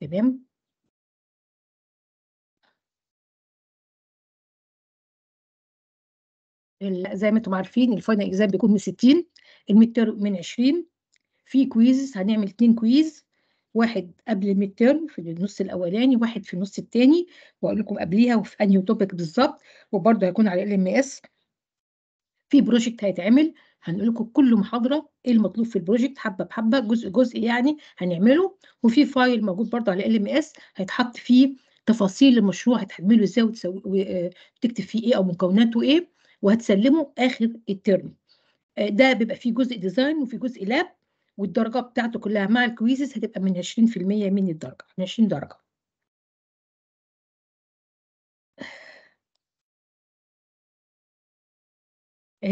تمام زي ما انتم عارفين الفاينل اكزام بيكون من 60 الميد من 20 في كويز هنعمل اتنين كويز واحد قبل الميد تيرم في النص الاولاني واحد في النص الثاني واقول لكم قبليها وفي انهي توبيك بالظبط وبرده هيكون على ال ام اس في بروجكت هيتعمل هنقول لكم كل محاضره ايه المطلوب في البروجكت حبه بحبه جزء جزء يعني هنعمله وفي فايل موجود برضه على ال ام اس هيتحط فيه تفاصيل المشروع هتحمله ازاي وتكتب آه، فيه ايه او مكوناته ايه وهتسلمه اخر الترم آه، ده بيبقى فيه جزء ديزاين وفي جزء لاب والدرجه بتاعته كلها مع الكويزز هتبقى من 20% من الدرجه من 20 درجه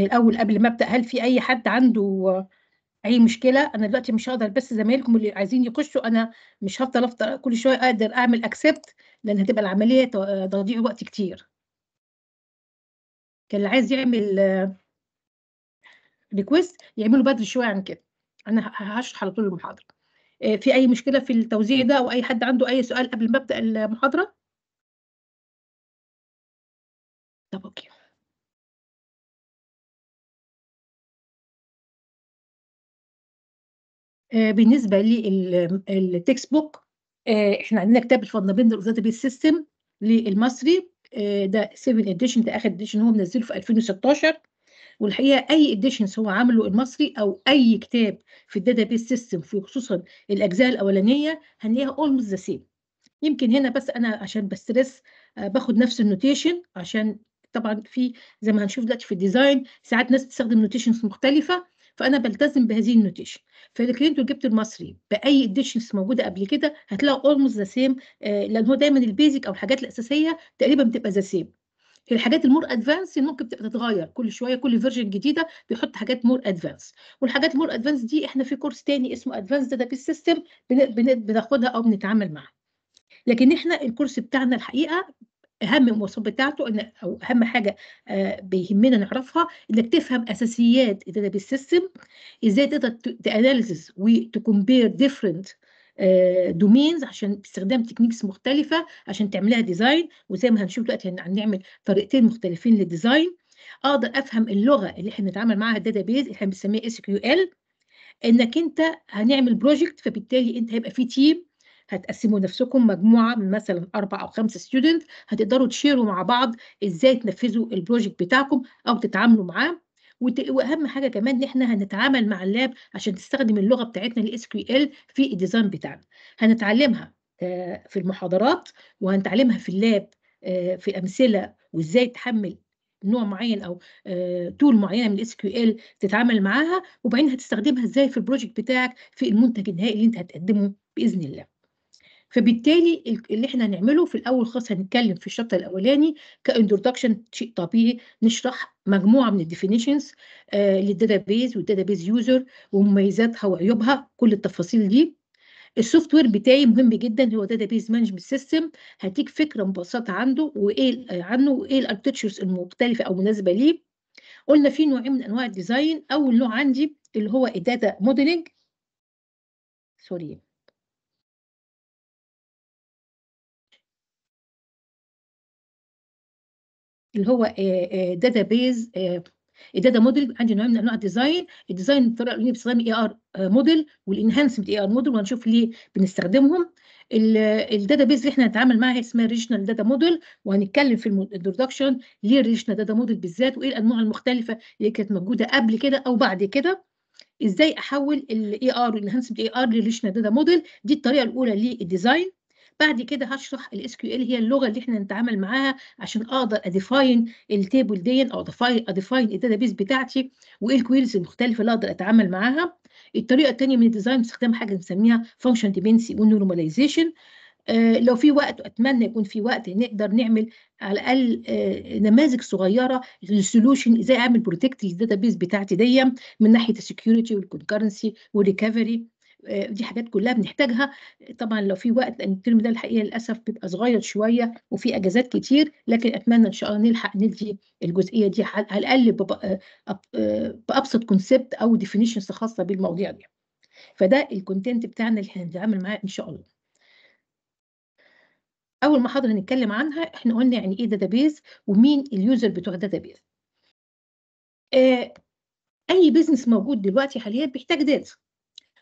الاول قبل ما ابدا هل في اي حد عنده اي مشكله انا دلوقتي مش هقدر بس زمايلكم اللي عايزين يخشوا انا مش هفضل افضل كل شويه اقدر اعمل اكسبت لان هتبقى العمليه تضيع وقت كتير كان اللي عايز يعمل ريكويست يعمله بدري شويه عن كده انا هشرح على طول المحاضره آه، في اي مشكله في التوزيع ده او اي حد عنده اي سؤال قبل ما ابدا المحاضره طب اوكي آه، بالنسبه للتكست بوك آه، احنا عندنا كتاب الفاندامنتال اوف داتابيس سيستم للمصري آه، ده 7 اديشن ده اخر اديشن هو منزله في 2016 والحقيقه اي اديشن هو عامله المصري او اي كتاب في الداتابيس سيستم في خصوصا الاجزاء الاولانيه هنلاقيها اولموست ذا سيم يمكن هنا بس انا عشان بسترس باخد نفس النوتيشن عشان طبعا في زي ما هنشوف دلوقتي في الديزاين ساعات ناس بتستخدم نوتيشنز مختلفه فانا بلتزم بهذه النوتيشن فكرينتو جبت المصري باي اديشنز موجوده قبل كده هتلاقوا اولموست ذا سيم لان هو دايما البيزك او الحاجات الاساسيه تقريبا بتبقى ذا سيم الحاجات المور ادفانس ممكن تبقى تتغير كل شويه كل فيرجن جديده بيحط حاجات مور ادفانس والحاجات المور ادفانس دي احنا في كورس تاني اسمه ادفانس بيس سيستم بناخدها او بنتعامل معاها لكن احنا الكورس بتاعنا الحقيقه اهم المواصفات بتاعته ان او اهم حاجه آه، بيهمنا نعرفها انك تفهم اساسيات الداتابيس سيستم ازاي تقدر تاناليسز وتكومبير ديفرنت دومينز عشان باستخدام تكنيكس مختلفه عشان تعملها ديزاين وزي ما هنشوف دلوقتي هنعمل طريقتين مختلفين للديزاين اقدر افهم اللغه اللي احنا بنتعامل معاها الداتابيز اللي احنا بنسميها اس كيو ال انك انت هنعمل بروجكت فبالتالي انت هيبقى في تيم هتقسموا نفسكم مجموعه من مثلا اربع او خمسه ستودنت هتقدروا تشيروا مع بعض ازاي تنفذوا البروجكت بتاعكم او تتعاملوا معاه واهم حاجه كمان ان احنا هنتعامل مع اللاب عشان تستخدم اللغه بتاعتنا الاس كيو ال في الديزاين بتاعنا هنتعلمها آه، في المحاضرات وهنتعلمها في اللاب آه، في امثله وازاي تحمل نوع معين او تول آه، معينه من الاس كيو ال تتعامل معاها وبعدين هتستخدمها ازاي في البروجكت بتاعك في المنتج النهائي اللي انت هتقدمه باذن الله فبالتالي اللي احنا هنعمله في الاول خالص هنتكلم في الشابتر الاولاني كانترودكشن شيء طبيعي نشرح مجموعه من الديفينيشنز للداتابيز والداتابيز يوزر ومميزاتها وعيوبها كل التفاصيل دي السوفت وير بتاعي مهم جدا هو داتابيز مانجمنت سيستم هديك فكره مبسطه عنده وايه آه، عنه وايه الاركتشرز المختلفه او مناسبه ليه قلنا في نوعين من انواع الديزاين اول نوع عندي اللي هو الداتا موديلنج سوري اللي هو داتا بيز الداتا موديل عندي نوع من انواع الديزاين الديزاين بطريقه اللي باستخدام اي ار موديل والانهانسمنت اي ار موديل وهنشوف ليه بنستخدمهم الداتا بيز اللي احنا هنتعامل معاها اسمها ريجنال داتا موديل وهنتكلم في الانتروداكشن ليه الريجنال داتا موديل بالذات وايه الانواع المختلفه اللي كانت موجوده قبل كده او بعد كده ازاي احول الاي ار والانهانسمنت اي ار للريجنال داتا موديل دي الطريقه الاولى للديزاين بعد كده هشرح الاس كيو ال هي اللغه اللي احنا نتعامل معاها عشان اقدر اديفاين التيبل دي او اديفاين الداتابيس بتاعتي وايه الكويريز المختلفه اللي اقدر اتعامل معاها الطريقه الثانيه من الديزاين باستخدام حاجه بنسميها فانكشن ديبنسي ونورماليزيشن آه لو في وقت اتمنى يكون في وقت نقدر نعمل على الاقل آه نماذج صغيره للسولوشن ازاي اعمل بروتكت للداتا بتاعتي دي من ناحيه السكيورتي والكونكرنسي والريكفري آه، دي حاجات كلها بنحتاجها طبعا لو في وقت لان الترم ده الحقيقه للاسف بيبقى صغير شويه وفي اجازات كتير لكن اتمنى ان شاء الله نلحق ندي الجزئيه دي على الاقل آه، آه، بابسط كونسبت او ديفينيشنز خاصه بالمواضيع دي فده الكونتنت بتاعنا اللي هنتعامل معاه ان شاء الله اول محاضره هنتكلم عنها احنا قلنا يعني ايه داتابيز ومين اليوزر بتوع داتابيز اي بيزنس موجود دلوقتي حاليا بيحتاج داتا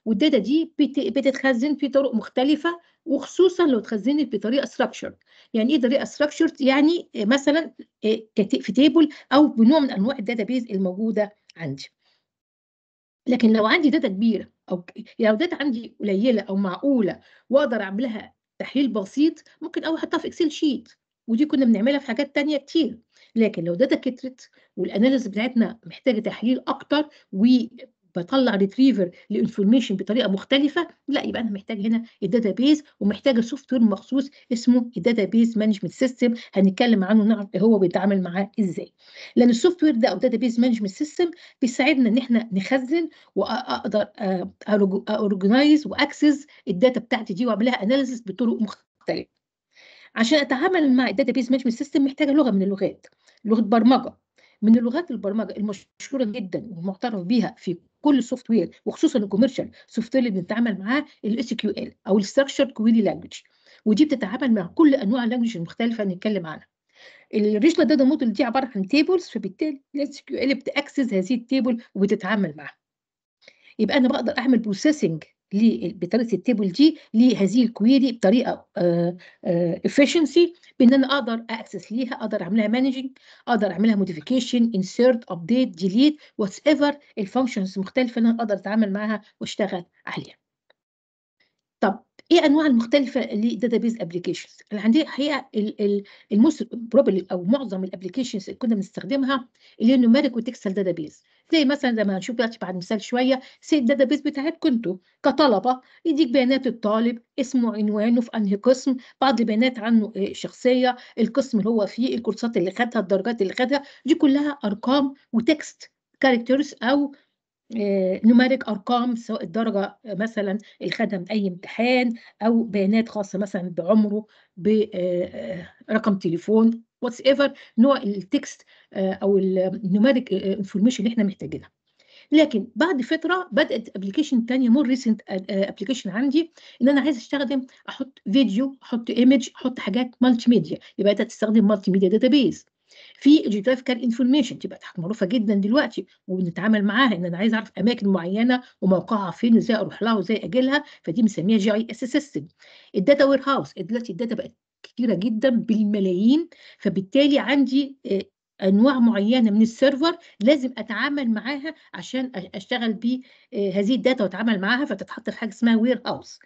والداتا دي بتتخزن في طرق مختلفه وخصوصا لو اتخزنت بطريقه ستراكشرد يعني ايه طريقه ستراكشرد يعني مثلا آه، في تيبل او بنوع من انواع الداتا بيز الموجوده عندي لكن لو عندي داتا كبيره او يعني لو داتا عندي قليله او معقوله واقدر اعملها تحليل بسيط ممكن او احطها في اكسل شيت ودي كنا بنعملها في حاجات تانية كتير لكن لو داتا كترت والاناليز بتاعتنا محتاجه تحليل اكتر بطلع ريتريفر لانفورميشن بطريقه مختلفه لا يبقى انا محتاج هنا الداتا بيز ومحتاجه سوفت وير مخصوص اسمه الداتا بيز مانجمنت سيستم هنتكلم عنه نعرف هو بيتعامل معاه ازاي لان السوفت وير ده او داتا بيز مانجمنت سيستم بيساعدنا ان احنا نخزن واقدر اورجنايز واكسس الداتا بتاعتي دي واعملها اناليسيس بطرق مختلفه عشان اتعامل مع الداتا بيز مانجمنت سيستم محتاجه لغه من اللغات لغه برمجه من لغات البرمجه المشهوره جدا والمعترف بها في كل السوفت وير وخصوصا الكوميرشال سوفت وير اللي بنتعامل معاه الاس كيو ال او الستراكشر كويري لانجوج ودي بتتعامل مع كل انواع اللانجوج المختلفه اللي هنتكلم عنها الريجلر داتا موديل دي عباره عن تيبلز فبالتالي الاس كيو ال بتاكسس هذه التيبل وبتتعامل معاها يبقى انا بقدر اعمل بروسيسنج بطريقه التيبل دي لهذه الكويري بطريقه افشنسي آه، آه، بان انا اقدر اكسس ليها اقدر اعملها مانجنج اقدر اعملها موديفيكيشن انسيرت ابديت ديليت واتس ايفر الفانكشنز مختلفه انا اقدر اتعامل معاها واشتغل عليها طب ايه انواع المختلفه للداتابيز ابلكيشنز انا عندي الحقيقه الموست بروبلي او معظم الابلكيشنز اللي كنا بنستخدمها اللي هي نوميريك وتكسل داتابيز زي مثلا زي ما هنشوف دلوقتي بعد مثال شويه سي الداتا بيس بتاعتكم انتوا كطلبه يديك بيانات الطالب اسمه عنوانه في انهي قسم بعض البيانات عنه آه، شخصيه القسم اللي هو فيه الكورسات اللي خدها الدرجات اللي خدها دي كلها ارقام وتكست كاركترز او نمارك آه، ارقام سواء الدرجه آه، مثلا اللي خدها من اي امتحان او بيانات خاصه مثلا بعمره برقم تليفون واتس ايفر نوع التكست آه، او النوماريك انفورميشن آه، اللي احنا محتاجينها لكن بعد فتره بدات ابلكيشن ثانيه مور ريسنت ابلكيشن عندي ان انا عايز استخدم احط فيديو احط ايمج احط حاجات مالتي ميديا يبقى انت تستخدم مالتي ميديا داتابيز في جيوغرافيكال انفورميشن دي بقت معروفه جدا دلوقتي وبنتعامل معاها ان انا عايز اعرف اماكن معينه وموقعها فين وازاي اروح لها وازاي اجي لها فدي بنسميها جي اي اس سيستم الداتا وير هاوس دلوقتي الداتا بقت كتيرة جدا بالملايين فبالتالي عندي آه، انواع معينه من السيرفر لازم اتعامل معاها عشان اشتغل بهذه آه، الداتا واتعامل معاها فتتحط في حاجه اسمها وير هاوس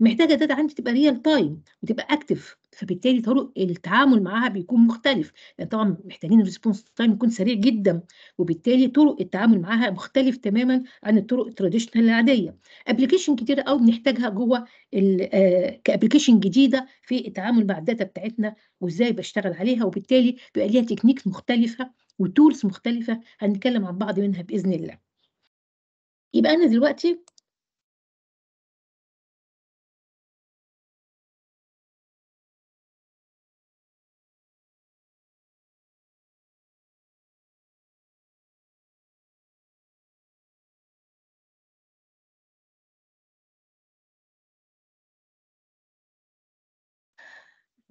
محتاجه الداتا عندي تبقى ريال تايم وتبقى اكتف فبالتالي طرق التعامل معاها بيكون مختلف لان طبعا محتاجين الريسبونس تايم يكون سريع جدا وبالتالي طرق التعامل معاها مختلف تماما عن الطرق التراديشنال العاديه ابلكيشن كتيره قوي بنحتاجها جوه آه، كابلكيشن جديده في التعامل مع الداتا بتاعتنا وازاي بشتغل عليها وبالتالي بيبقى ليها تكنيكس مختلفه وتولز مختلفه هنتكلم عن بعض منها باذن الله يبقى انا دلوقتي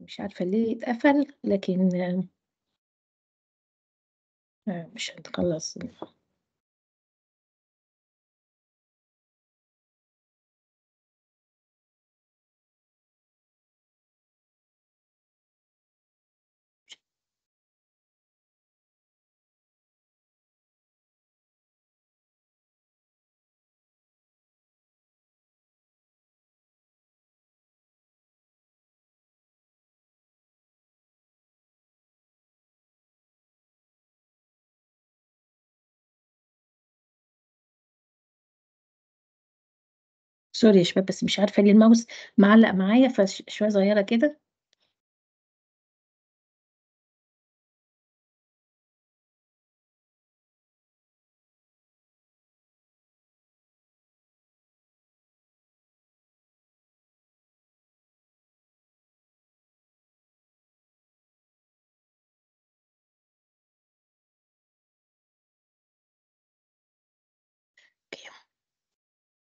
مش عارفة ليه اتقفل لكن آه، مش هنخلص منه سوري يا شباب بس مش عارفة ليه الماوس معلّق معايا فشويه صغيرة كده.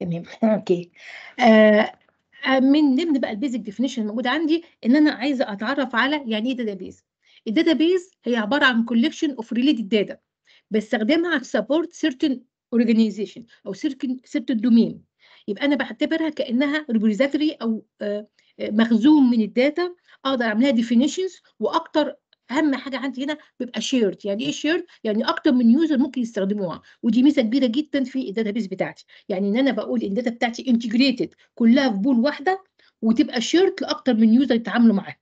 تمام اوكي آه،, آه من ضمن بقى البيزك ديفينيشن الموجود عندي ان انا عايزه اتعرف على يعني ايه داتابيز الداتابيز هي عباره عن كولكشن اوف ريليتد داتا باستخدامها سبورت سيرتن اورجانيزيشن او سيرتن دومين يبقى انا بعتبرها كانها ريبوزيتوري او آه، آه، مخزون من الداتا اقدر اعملها ديفينيشنز واكتر اهم حاجه عندي هنا بيبقى شيرد يعني ايه شيرد يعني اكتر من يوزر ممكن يستخدموها ودي ميزه كبيره جدا في الداتابيس بتاعتي يعني ان انا بقول ان الداتا بتاعتي انتجريتد كلها في بول واحده وتبقى شيرد لاكتر من يوزر يتعاملوا معاها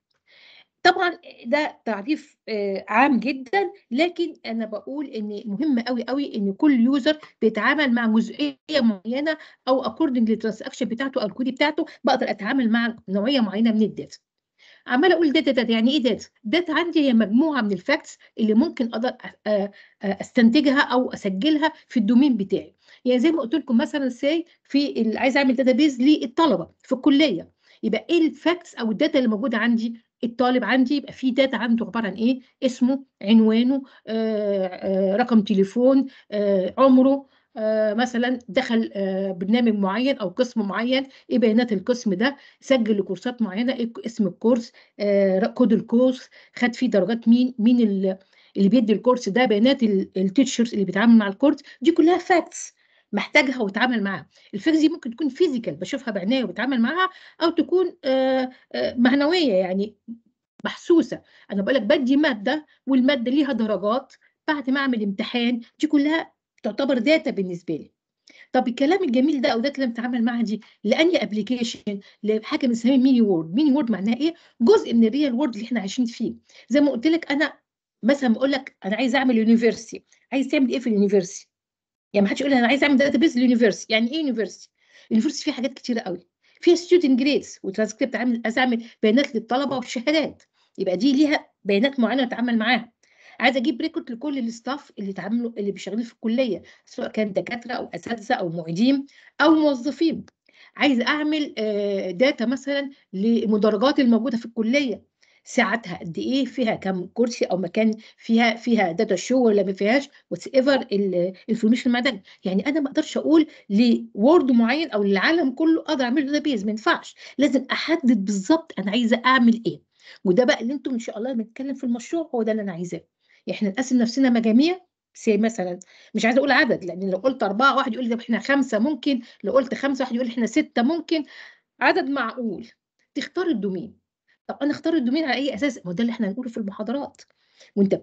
طبعا ده تعريف آه، عام جدا لكن انا بقول ان مهم قوي قوي ان كل يوزر بيتعامل مع جزئيه معينه او اكوردنج للترانزاكشن بتاعته او الكود بتاعته بقدر اتعامل مع نوعيه معينه من الداتا عماله اقول داتا داتا يعني ايه داتا؟ داتا عندي هي مجموعه من الفاكتس اللي ممكن اقدر استنتجها او اسجلها في الدومين بتاعي يعني زي ما قلت لكم مثلا ساي في عايز اعمل داتا بيز للطلبه في الكليه يبقى ايه الفاكتس او الداتا اللي موجوده عندي الطالب عندي يبقى في داتا عنده عباره عن ايه اسمه عنوانه آآ آه، آآ آه، رقم تليفون آه، عمره آه، مثلا دخل آه، برنامج معين او قسم معين ايه بيانات القسم ده سجل كورسات معينه ايه اسم الكورس آه، كود الكورس خد فيه درجات مين مين اللي بيدي الكورس ده بيانات التيتشرز اللي بيتعامل مع الكورس دي كلها فاكتس محتاجها واتعامل معاها الفاكتس دي ممكن تكون فيزيكال بشوفها بعنايه وبتعامل معاها او تكون معنويه يعني محسوسه انا بقول لك بدي ماده والماده ليها درجات بعد ما اعمل امتحان دي كلها تعتبر داتا بالنسبه لي طب الكلام الجميل ده او ده كلام اتعامل معاه دي لاني ابلكيشن لحاجه بنسميها ميني وورد ميني وورد معناها ايه جزء من الريال وورد اللي احنا عايشين فيه زي ما قلت لك انا مثلا بقول لك انا عايز اعمل يونيفرسي عايز تعمل ايه في اليونيفرسي يعني ما حدش يقول انا عايز اعمل داتا بيز لليونيفرسي يعني ايه يونيفرسي يونيفرسي فيه حاجات كتيره قوي فيها ستودنت جريدز وترانسكريبت عامل اعمل بيانات للطلبه والشهادات يبقى دي ليها بيانات معينه اتعامل معاها عايزه اجيب ريكورد لكل الستاف اللي اتعاملوا اللي بيشتغلوا في الكليه سواء كان دكاتره او اساتذه او معيدين او موظفين عايزه اعمل داتا آه، مثلا للمدرجات الموجوده في الكليه ساعتها قد ايه فيها كم كرسي او مكان فيها فيها داتا شو ولا ما فيهاش واتس ايفر الانفورميشن المعدني يعني انا ما اقدرش اقول لورد معين او للعالم كله اقدر اعمل داتا بيز ما ينفعش لازم احدد بالظبط انا عايزه اعمل ايه وده بقى اللي انتم ان شاء الله بنتكلم في المشروع هو ده اللي انا عايزاه احنا نقسم نفسنا مجاميع سي مثلا مش عايزه اقول عدد لان لو قلت اربعه واحد يقول لي طب احنا خمسه ممكن لو قلت خمسه واحد يقول احنا سته ممكن عدد معقول تختار الدومين طب انا اختار الدومين على اي اساس؟ ما ده اللي احنا هنقوله في المحاضرات وانت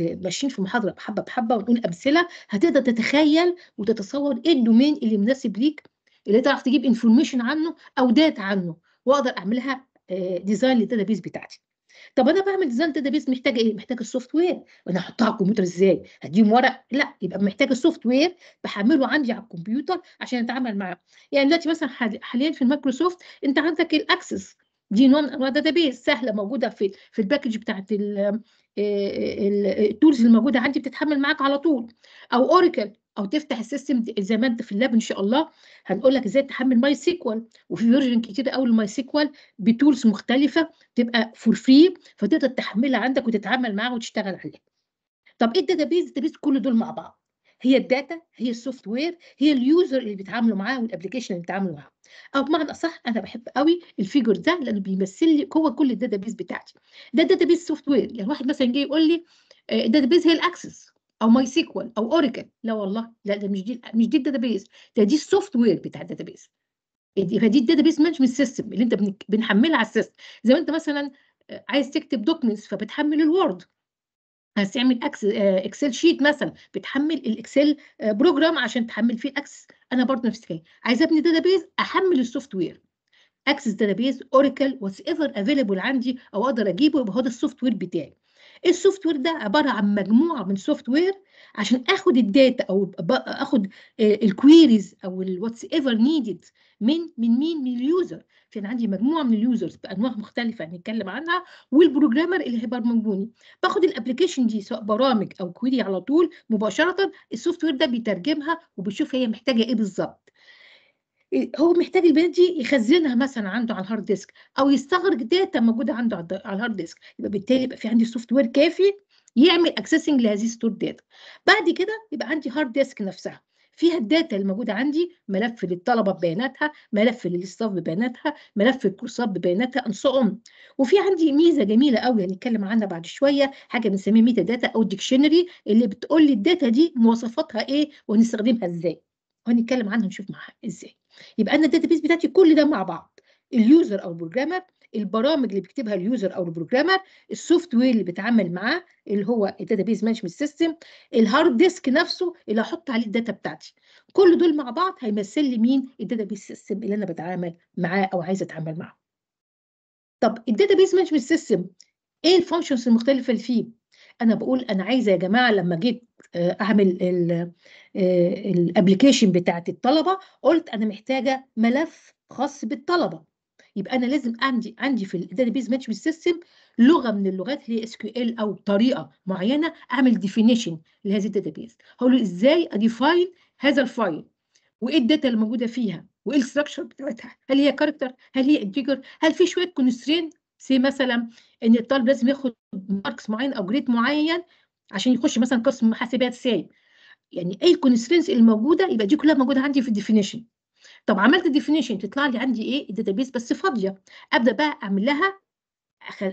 ماشيين في محاضره بحبه بحبه ونقول امثله هتقدر تتخيل وتتصور ايه الدومين اللي مناسب ليك اللي تعرف تجيب انفورميشن عنه او داتا عنه واقدر اعملها ديزاين للداتا بيس بتاعتي. طب انا بعمل ديزاين داتا بيس محتاجه ايه محتاج السوفت وير وانا هحطها على الكمبيوتر ازاي هديهم ورق لا يبقى محتاج السوفت وير بحمله عندي على الكمبيوتر عشان اتعامل معاه يعني دلوقتي مثلا حاليا في المايكروسوفت انت عندك الاكسس دي نوع من داتا الداتابيس سهله موجوده في في الباكج بتاعت التولز الموجوده عندي بتتحمل معاك على طول او اوراكل او تفتح السيستم زي ما انت في اللاب ان شاء الله هنقول لك ازاي تحمل ماي سيكوال وفي فيرجن كتير قوي لماي سيكوال بتولز مختلفه تبقى فور فري فتقدر تحملها عندك وتتعامل معاها وتشتغل عليها. طب ايه الداتابيز؟ بيز كل دول مع بعض. هي الداتا هي السوفت وير هي اليوزر اللي بيتعاملوا معاها والابلكيشن اللي بيتعاملوا معاها. او بمعنى اصح انا بحب قوي الفيجر ده لانه بيمثل لي هو كل بيز بتاعتي ده بيز سوفت وير يعني واحد مثلا جاي يقول لي بيز آه، هي الاكسس او ماي سيكوال او اوراكل لا والله لا ده مش دي مش دي الداتابيز ده دي السوفت وير بتاع الداتابيز يبقى دي الداتابيز مانجمنت سيستم اللي انت بنحملها على السيستم زي ما انت مثلا آه، عايز تكتب دوكمنتس فبتحمل الوورد عايز تعمل اكسل آه، شيت مثلا بتحمل الاكسل آه، بروجرام عشان تحمل فيه الاكسس انا برضه نفس الكلام عايز ابني داتابيز احمل السوفت وير اكسس داتابيز اوراكل واتس ايفر افيلبل عندي او اقدر اجيبه يبقى هو ده السوفت وير بتاعي السوفت وير ده عباره عن مجموعه من سوفت وير عشان اخد الداتا او اخد آه، الكويريز او الواتس ايفر نيدد من من مين من اليوزر فانا عندي مجموعه من اليوزرز بانواع مختلفه هنتكلم عنها والبروجرامر اللي هيبرمجوني باخد الابلكيشن دي سواء برامج او كويري على طول مباشره السوفت وير ده بيترجمها وبيشوف هي محتاجه ايه بالظبط هو محتاج البيانات دي يخزنها مثلا عنده على الهارد ديسك او يستخرج داتا موجوده عنده على الهارد ديسك يبقى بالتالي يبقى في عندي سوفت وير كافي يعمل اكسسنج لهذه ستور داتا بعد كده يبقى عندي هارد ديسك نفسها فيها الداتا الموجوده عندي ملف للطلبه ببياناتها ملف للاستاف ببياناتها ملف الكورسات ببياناتها انصقهم وفي عندي ميزه جميله قوي هنتكلم عنها بعد شويه حاجه بنسميها ميتا داتا او ديكشنري اللي بتقول لي الداتا دي مواصفاتها ايه ونستخدمها ازاي وهنتكلم عنها نشوف معاها ازاي يبقى انا الداتابيس بتاعتي كل ده مع بعض اليوزر او البروجرامر البرامج اللي بيكتبها اليوزر او البروجرامر السوفت وير اللي بتعامل معاه اللي هو الداتابيس مانجمنت سيستم الهارد ديسك نفسه اللي هحط عليه الداتا بتاعتي كل دول مع بعض هيمثل لي مين الداتابيس سيستم اللي انا بتعامل معاه او عايز اتعامل معاه طب الداتابيس مانجمنت سيستم ايه الفانكشنز المختلفه اللي فيه انا بقول انا عايزه يا جماعه لما جيت اعمل الابلكيشن آه، بتاعت الطلبه قلت انا محتاجه ملف خاص بالطلبه يبقى انا لازم عندي عندي في الداتابيز مانجمنت سيستم لغه من اللغات هي اس كيو ال او طريقه معينه اعمل ديفينيشن لهذه الداتابيز هقول له ازاي اديفاين هذا الفايل وايه الداتا اللي موجوده فيها وايه الستراكشر بتاعتها هل هي كاركتر هل هي انتجر هل في شويه كونسترين سي مثلا ان الطالب لازم ياخد ماركس معين او جريد معين عشان يخش مثلا قسم حاسبات سايب يعني اي كونسترينس الموجوده يبقى دي كلها موجوده عندي في الديفينيشن طب عملت الديفينيشن تطلع لي عندي ايه الداتابيس بس فاضيه ابدا بقى اعمل لها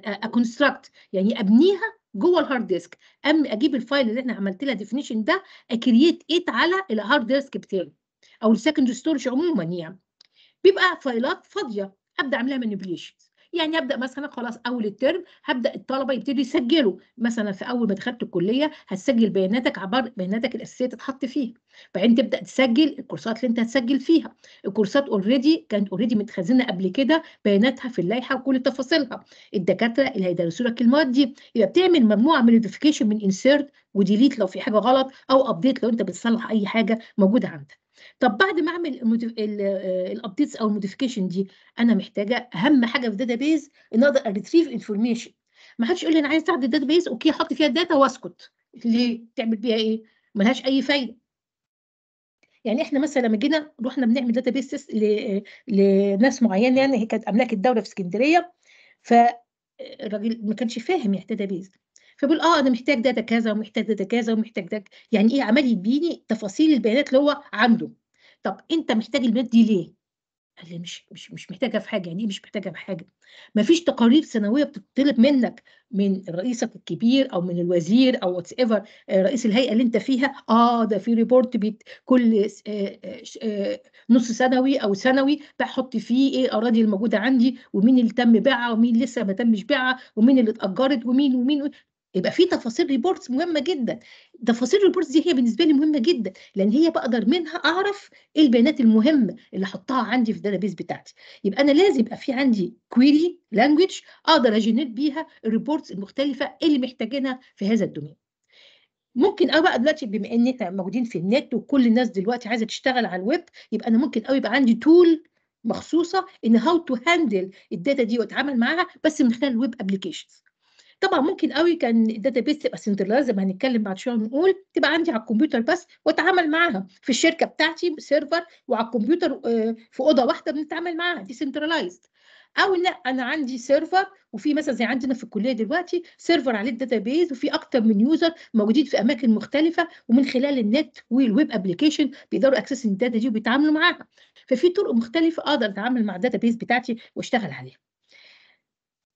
اكونستراكت يعني ابنيها جوه الهارد ديسك ام اجيب الفايل اللي احنا عملت لها ديفينيشن ده اكرييت ايت على الهارد ديسك بتاعي او السكندري ستورج عموما يعني بيبقى فايلات فاضيه ابدا اعملها مانيبيوليشن يعني ابدا مثلا خلاص اول الترم هبدا الطلبه يبتدوا يسجلوا مثلا في اول ما دخلت الكليه هتسجل بياناتك عبر بياناتك الاساسيه تتحط فيها بعدين تبدا تسجل الكورسات اللي انت هتسجل فيها الكورسات اوريدي كانت اوريدي متخزنه قبل كده بياناتها في اللائحه وكل تفاصيلها الدكاتره اللي هيدرسوا لك المواد دي يبقى بتعمل مجموعه من النوتيفيكيشن من انسيرت وديليت لو في حاجه غلط او ابديت لو انت بتصلح اي حاجه موجوده عندك طب بعد ما اعمل الابديتس آه، او الموديفيكيشن دي انا محتاجه اهم حاجه في الداتا بيز ان اقدر اريتريف انفورميشن ما حدش يقول لي انا عايز الداتا بيز اوكي احط فيها الداتا واسكت ليه تعمل بيها ايه ملهاش اي فايده يعني احنا مثلا لما جينا رحنا بنعمل داتا آه، بيز لناس معينه يعني هي كانت املاك الدوله في اسكندريه ف آه، الراجل ما كانش فاهم يعني داتا بيز فبيقول اه انا محتاج داتا كذا ومحتاج داتا كذا ومحتاج داتا يعني ايه عمال يديني تفاصيل البيانات اللي هو عنده طب انت محتاج البيانات دي ليه؟ قال لي مش مش مش محتاجه في حاجه يعني ايه مش محتاجه في حاجه؟ ما فيش تقارير سنويه بتطلب منك من رئيسك الكبير او من الوزير او واتس ايفر آه، رئيس الهيئه اللي انت فيها اه ده في ريبورت بيت كل آه، آه، نص سنوي او سنوي بحط فيه ايه الاراضي الموجوده عندي ومين اللي تم بيعها ومين لسه ما تمش بيعها ومين اللي اتاجرت ومين ومين يبقى في تفاصيل ريبورتس مهمه جدا تفاصيل الريبورتس دي هي بالنسبه لي مهمه جدا لان هي بقدر منها اعرف ايه البيانات المهمه اللي احطها عندي في الداتابيز بتاعتي يبقى انا لازم يبقى في عندي كويري لانجويج اقدر اجنريت بيها الريبورتس المختلفه اللي محتاجينها في هذا الدومين ممكن قوي بقى دلوقتي بما ان احنا موجودين في النت وكل الناس دلوقتي عايزه تشتغل على الويب يبقى انا ممكن قوي يبقى عندي تول مخصوصه ان هاو تو هاندل الداتا دي واتعامل معاها بس من خلال الويب ابلكيشنز طبعا ممكن قوي كان بيس تبقى سنترلايز زي ما هنتكلم بعد شويه نقول تبقى عندي على الكمبيوتر بس واتعامل معاها في الشركه بتاعتي سيرفر وعلى الكمبيوتر آه، في اوضه واحده بنتعامل معاها دي سنترلايز او لا انا عندي سيرفر وفي مثلا زي عندنا في الكليه دلوقتي سيرفر عليه الداتابيز وفي اكتر من يوزر موجودين في اماكن مختلفه ومن خلال النت والويب ابلكيشن بيقدروا اكسس الداتا دي وبيتعاملوا معاها ففي طرق مختلفه اقدر اتعامل مع الداتابيز بتاعتي واشتغل عليها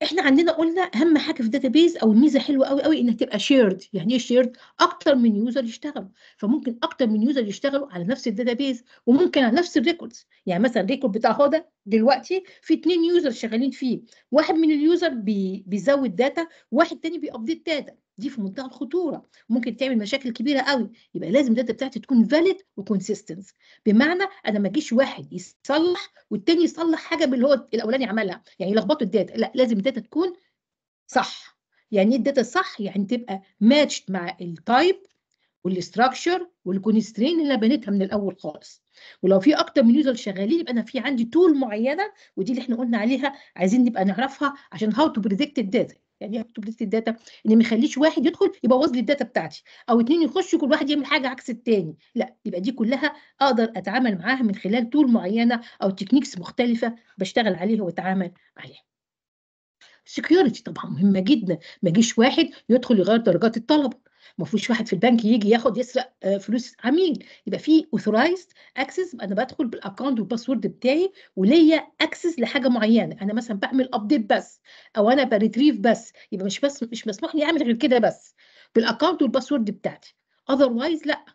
احنا عندنا قلنا اهم حاجه في الداتابيز او الميزه حلوه قوي قوي انها تبقى شيرد يعني ايه شيرد اكتر من يوزر يشتغلوا فممكن اكتر من يوزر يشتغلوا على نفس الداتابيز وممكن على نفس الريكوردز يعني مثلا الريكورد بتاع ده دلوقتي في اتنين يوزر شغالين فيه واحد من اليوزر بيزود داتا واحد تاني بيابديت داتا دي في منتهى الخطوره ممكن تعمل مشاكل كبيره قوي يبقى لازم الداتا بتاعتي تكون فاليد وكونسيستنت بمعنى انا ما اجيش واحد يصلح والتاني يصلح حاجه باللي هو الاولاني عملها يعني يلخبطوا الداتا لا لازم الداتا تكون صح يعني ايه الداتا صح يعني تبقى ماتشد مع التايب والاستراكشر والكونسترين اللي بنيتها من الاول خالص ولو في اكتر من يوزر شغالين يبقى انا في عندي تول معينه ودي اللي احنا قلنا عليها عايزين نبقى نعرفها عشان هاو تو بريدكت الداتا يعني ايه بروتكت الداتا ان ما يخليش واحد يدخل يبوظ لي الداتا بتاعتي او اتنين يخشوا كل واحد يعمل حاجه عكس التاني لا يبقى دي كلها اقدر اتعامل معاها من خلال تول معينه او تكنيكس مختلفه بشتغل عليها واتعامل عليها سكيورتي طبعا مهمه جدا ما يجيش واحد يدخل يغير درجات الطلبه ما فيش واحد في البنك يجي ياخد يسرق آه، فلوس عميل يبقى في اوثورايزد اكسس انا بدخل بالاكونت والباسورد بتاعي وليا اكسس لحاجه معينه انا مثلا بعمل ابديت بس او انا بريتريف بس يبقى مش بس مش مسموح لي اعمل غير كده بس بالاكونت والباسورد بتاعتي اذروايز لا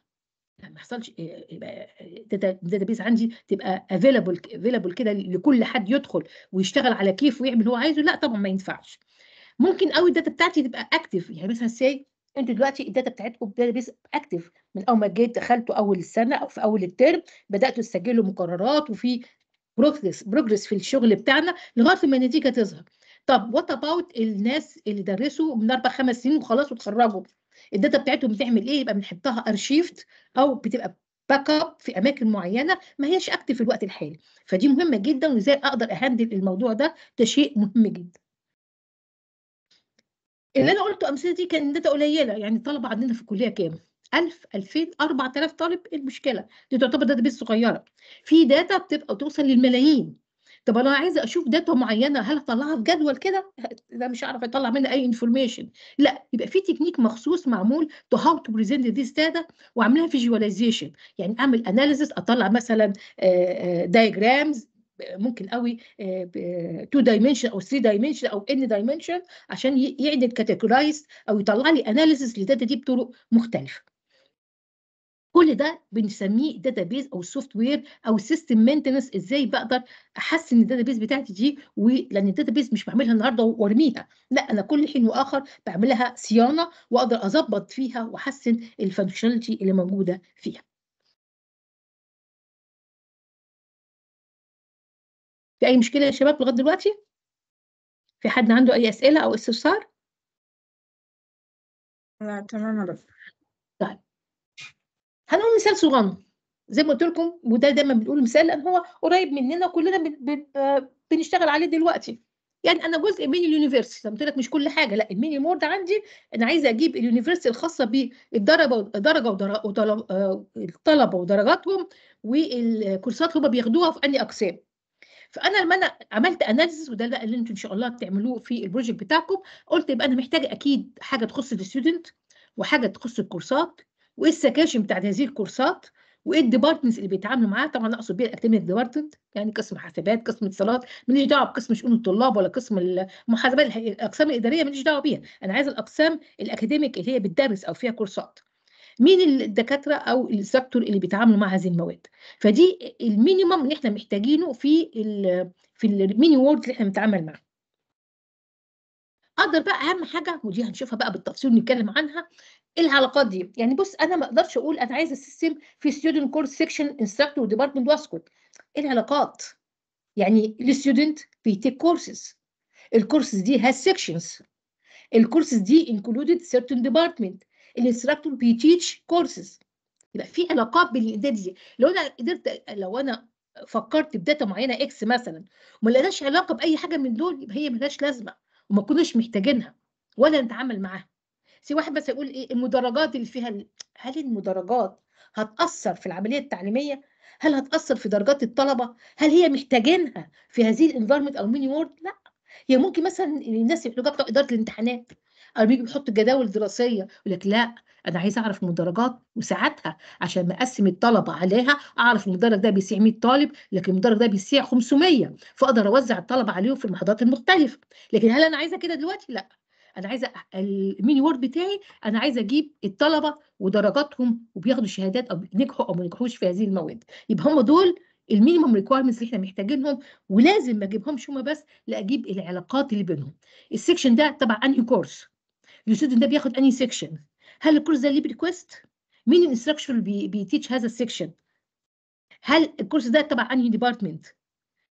ما حصلش آه، آه، يبقى الداتا بيز عندي تبقى افيلابل افيلابل كده لكل حد يدخل ويشتغل على كيف ويعمل اللي هو عايزه لا طبعا ما ينفعش ممكن قوي الداتا بتاعتي تبقى اكتف يعني مثلا سي انتوا دلوقتي الداتا بتاعتكم الداتا بيس اكتف من اول ما جيت دخلتوا اول السنه او في اول الترم بداتوا تسجلوا مقررات وفي بروجريس بروجريس في الشغل بتاعنا لغايه ما النتيجه تظهر طب وات اباوت الناس اللي درسوا من اربع خمس سنين وخلاص وتخرجوا الداتا بتاعتهم بتعمل ايه يبقى بنحطها ارشيفت او بتبقى باك اب في اماكن معينه ما هياش اكتف في الوقت الحالي فدي مهمه جدا وازاي اقدر اهندل الموضوع ده ده شيء مهم جدا اللي إيه. انا قلته امثله دي كان داتا قليله يعني الطلبه عندنا في الكليه كام 1000 2000 4000 طالب إيه المشكله دي تعتبر داتا بيس صغيره في داتا بتبقى توصل للملايين طب انا عايزه اشوف داتا معينه هل اطلعها في جدول كده ده مش هعرف اطلع منها اي انفورميشن لا يبقى في تكنيك مخصوص معمول تو هاو تو بريزنت ذيس داتا واعملها فيجواليزيشن يعني اعمل اناليسيس اطلع مثلا دايجرامز آه، آه، ممكن قوي 2 آه، دايمنشن او 3 دايمنشن او ان دايمنشن عشان يعدل كاتيجورايز او يطلع لي اناليسيس للداتا دي بطرق مختلفه كل ده بنسميه بيز او سوفت وير او سيستم مينتنس ازاي بقدر احسن بيز بتاعتي دي ولان بيز مش بعملها النهارده وارميها لا انا كل حين واخر بعملها صيانه واقدر اظبط فيها واحسن الفانكشناليتي اللي موجوده فيها في أي مشكلة يا شباب لغاية دلوقتي؟ في حد عنده أي أسئلة أو استفسار؟ لا تمام يا طيب هنقول مثال صغنن زي ما قلت لكم وده دايما بنقول مثال لان هو قريب مننا كلنا بن... آه، بنشتغل عليه دلوقتي يعني انا جزء من اليونيفرس قلت لك مش كل حاجه لا الميني مورد عندي انا عايزه اجيب اليونيفرس الخاصه بالدرجه درجه وطلبه آه، ودرجاتهم والكورسات اللي هم بياخدوها في انهي اقسام فانا لما انا عملت اناليسيس وده بقى اللي انتم ان شاء الله بتعملوه في البروجكت بتاعكم قلت يبقى انا محتاجه اكيد حاجه تخص الستودنت وحاجه تخص الكورسات وايه السكاشن بتاعت هذه الكورسات وايه الديبارتمنتس اللي بيتعاملوا معاها طبعا اقصد بيها الاكاديميك ديبارتمنت يعني قسم حاسبات قسم اتصالات ماليش دعوه بقسم شؤون الطلاب ولا قسم المحاسبات الاقسام الاداريه ماليش دعوه بيها انا عايز الاقسام الاكاديميك اللي هي بتدرس او فيها كورسات مين الدكاتره او الاستراكتور اللي بيتعاملوا مع هذه المواد فدي المينيمم اللي احنا محتاجينه في الـ في الميني وورد اللي احنا بنتعامل معاه اقدر بقى اهم حاجه ودي هنشوفها بقى بالتفصيل نتكلم عنها العلاقات دي يعني بص انا ما اقدرش اقول انا عايز السيستم في ستودنت كورس سيكشن انستراكتور ديبارتمنت واسكت العلاقات يعني الستودنت بيتيك كورسز الكورسز دي هاز سيكشنز الكورسز دي انكلودد سيرتن ديبارتمنت الانستراكتور بيتيتش كورسز يبقى في علاقات بين الاداه دي لو انا قدرت لو انا فكرت بداتا معينه اكس مثلا وما لقيناش علاقه باي حاجه من دول يبقى هي ملهاش لازمه وما كناش محتاجينها ولا نتعامل معاها سي واحد بس يقول ايه المدرجات اللي فيها هل المدرجات هتاثر في العمليه التعليميه هل هتاثر في درجات الطلبه هل هي محتاجينها في هذه الانفايرمنت او ميني وورد لا هي ممكن مثلا الناس يحتاجوها بتوع اداره الامتحانات او بيجي بيحط جداول دراسيه يقول لك لا انا عايز اعرف المدرجات وساعتها عشان مقسم الطلبه عليها اعرف المدرج ده بيسيع 100 طالب لكن المدرج ده بيسيع 500 فاقدر اوزع الطلبه عليهم في المحاضرات المختلفه لكن هل انا عايزه كده دلوقتي لا انا عايزه الميني وورد بتاعي انا عايزه اجيب الطلبه ودرجاتهم وبياخدوا شهادات او نجحوا او ما نجحوش في هذه المواد يبقى هم دول المينيمم ريكوايرمنتس اللي احنا محتاجينهم ولازم ما اجيبهمش هما بس لا اجيب العلاقات اللي بينهم السكشن ده تبع انهي كورس يوجد ده بياخد اني سيكشن هل الكورس ده ليه بريكوست مين الانستراكشر اللي بيتيتش هذا السيكشن هل الكورس ده تبع انهي ديبارتمنت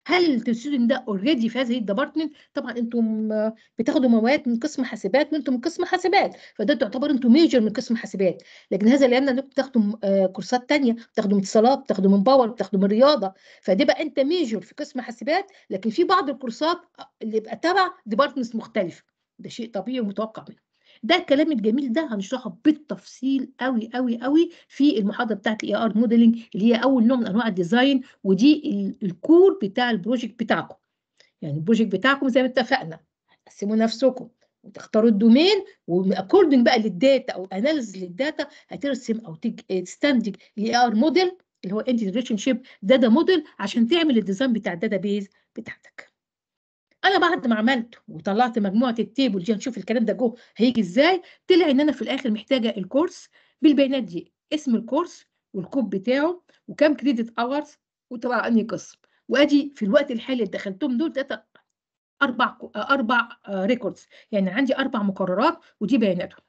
هل الستودنت ده اوريدي في هذه الديبارتمنت طبعا انتم آه، بتاخدوا مواد من قسم حاسبات وانتم من قسم حاسبات فده تعتبر انتم ميجر من قسم حاسبات لكن هذا لان انتم بتاخدوا آه، كورسات ثانيه بتاخدوا من اتصالات بتاخدوا من باور بتاخدوا من رياضه فده بقى انت ميجر في قسم حاسبات لكن في بعض الكورسات آه، اللي بقى تبع ديبارتمنت مختلفه ده شيء طبيعي ومتوقع منه ده الكلام الجميل ده هنشرحه بالتفصيل قوي قوي قوي في المحاضره بتاعت الاي ار موديلنج اللي هي اول نوع من انواع الديزاين ودي الكور بتاع البروجكت بتاعكم يعني البروجكت بتاعكم زي ما اتفقنا هتقسموا نفسكم وتختاروا الدومين واكوردنج بقى للداتا او اناليز للداتا هترسم او تستنتج الاي ار موديل اللي هو انتي ريليشن شيب داتا موديل عشان تعمل الديزاين بتاع الداتا بيز بتاعتك انا بعد ما عملت وطلعت مجموعه التيب دي هنشوف الكلام ده جوه هيجي ازاي طلع ان انا في الاخر محتاجه الكورس بالبيانات دي اسم الكورس والكوب بتاعه وكام كريدت اورز وتبع انهي قسم وادي في الوقت الحالي اللي دخلتهم دول تلاتة اربع اربع ريكوردز آه، يعني عندي اربع مقررات ودي بياناتهم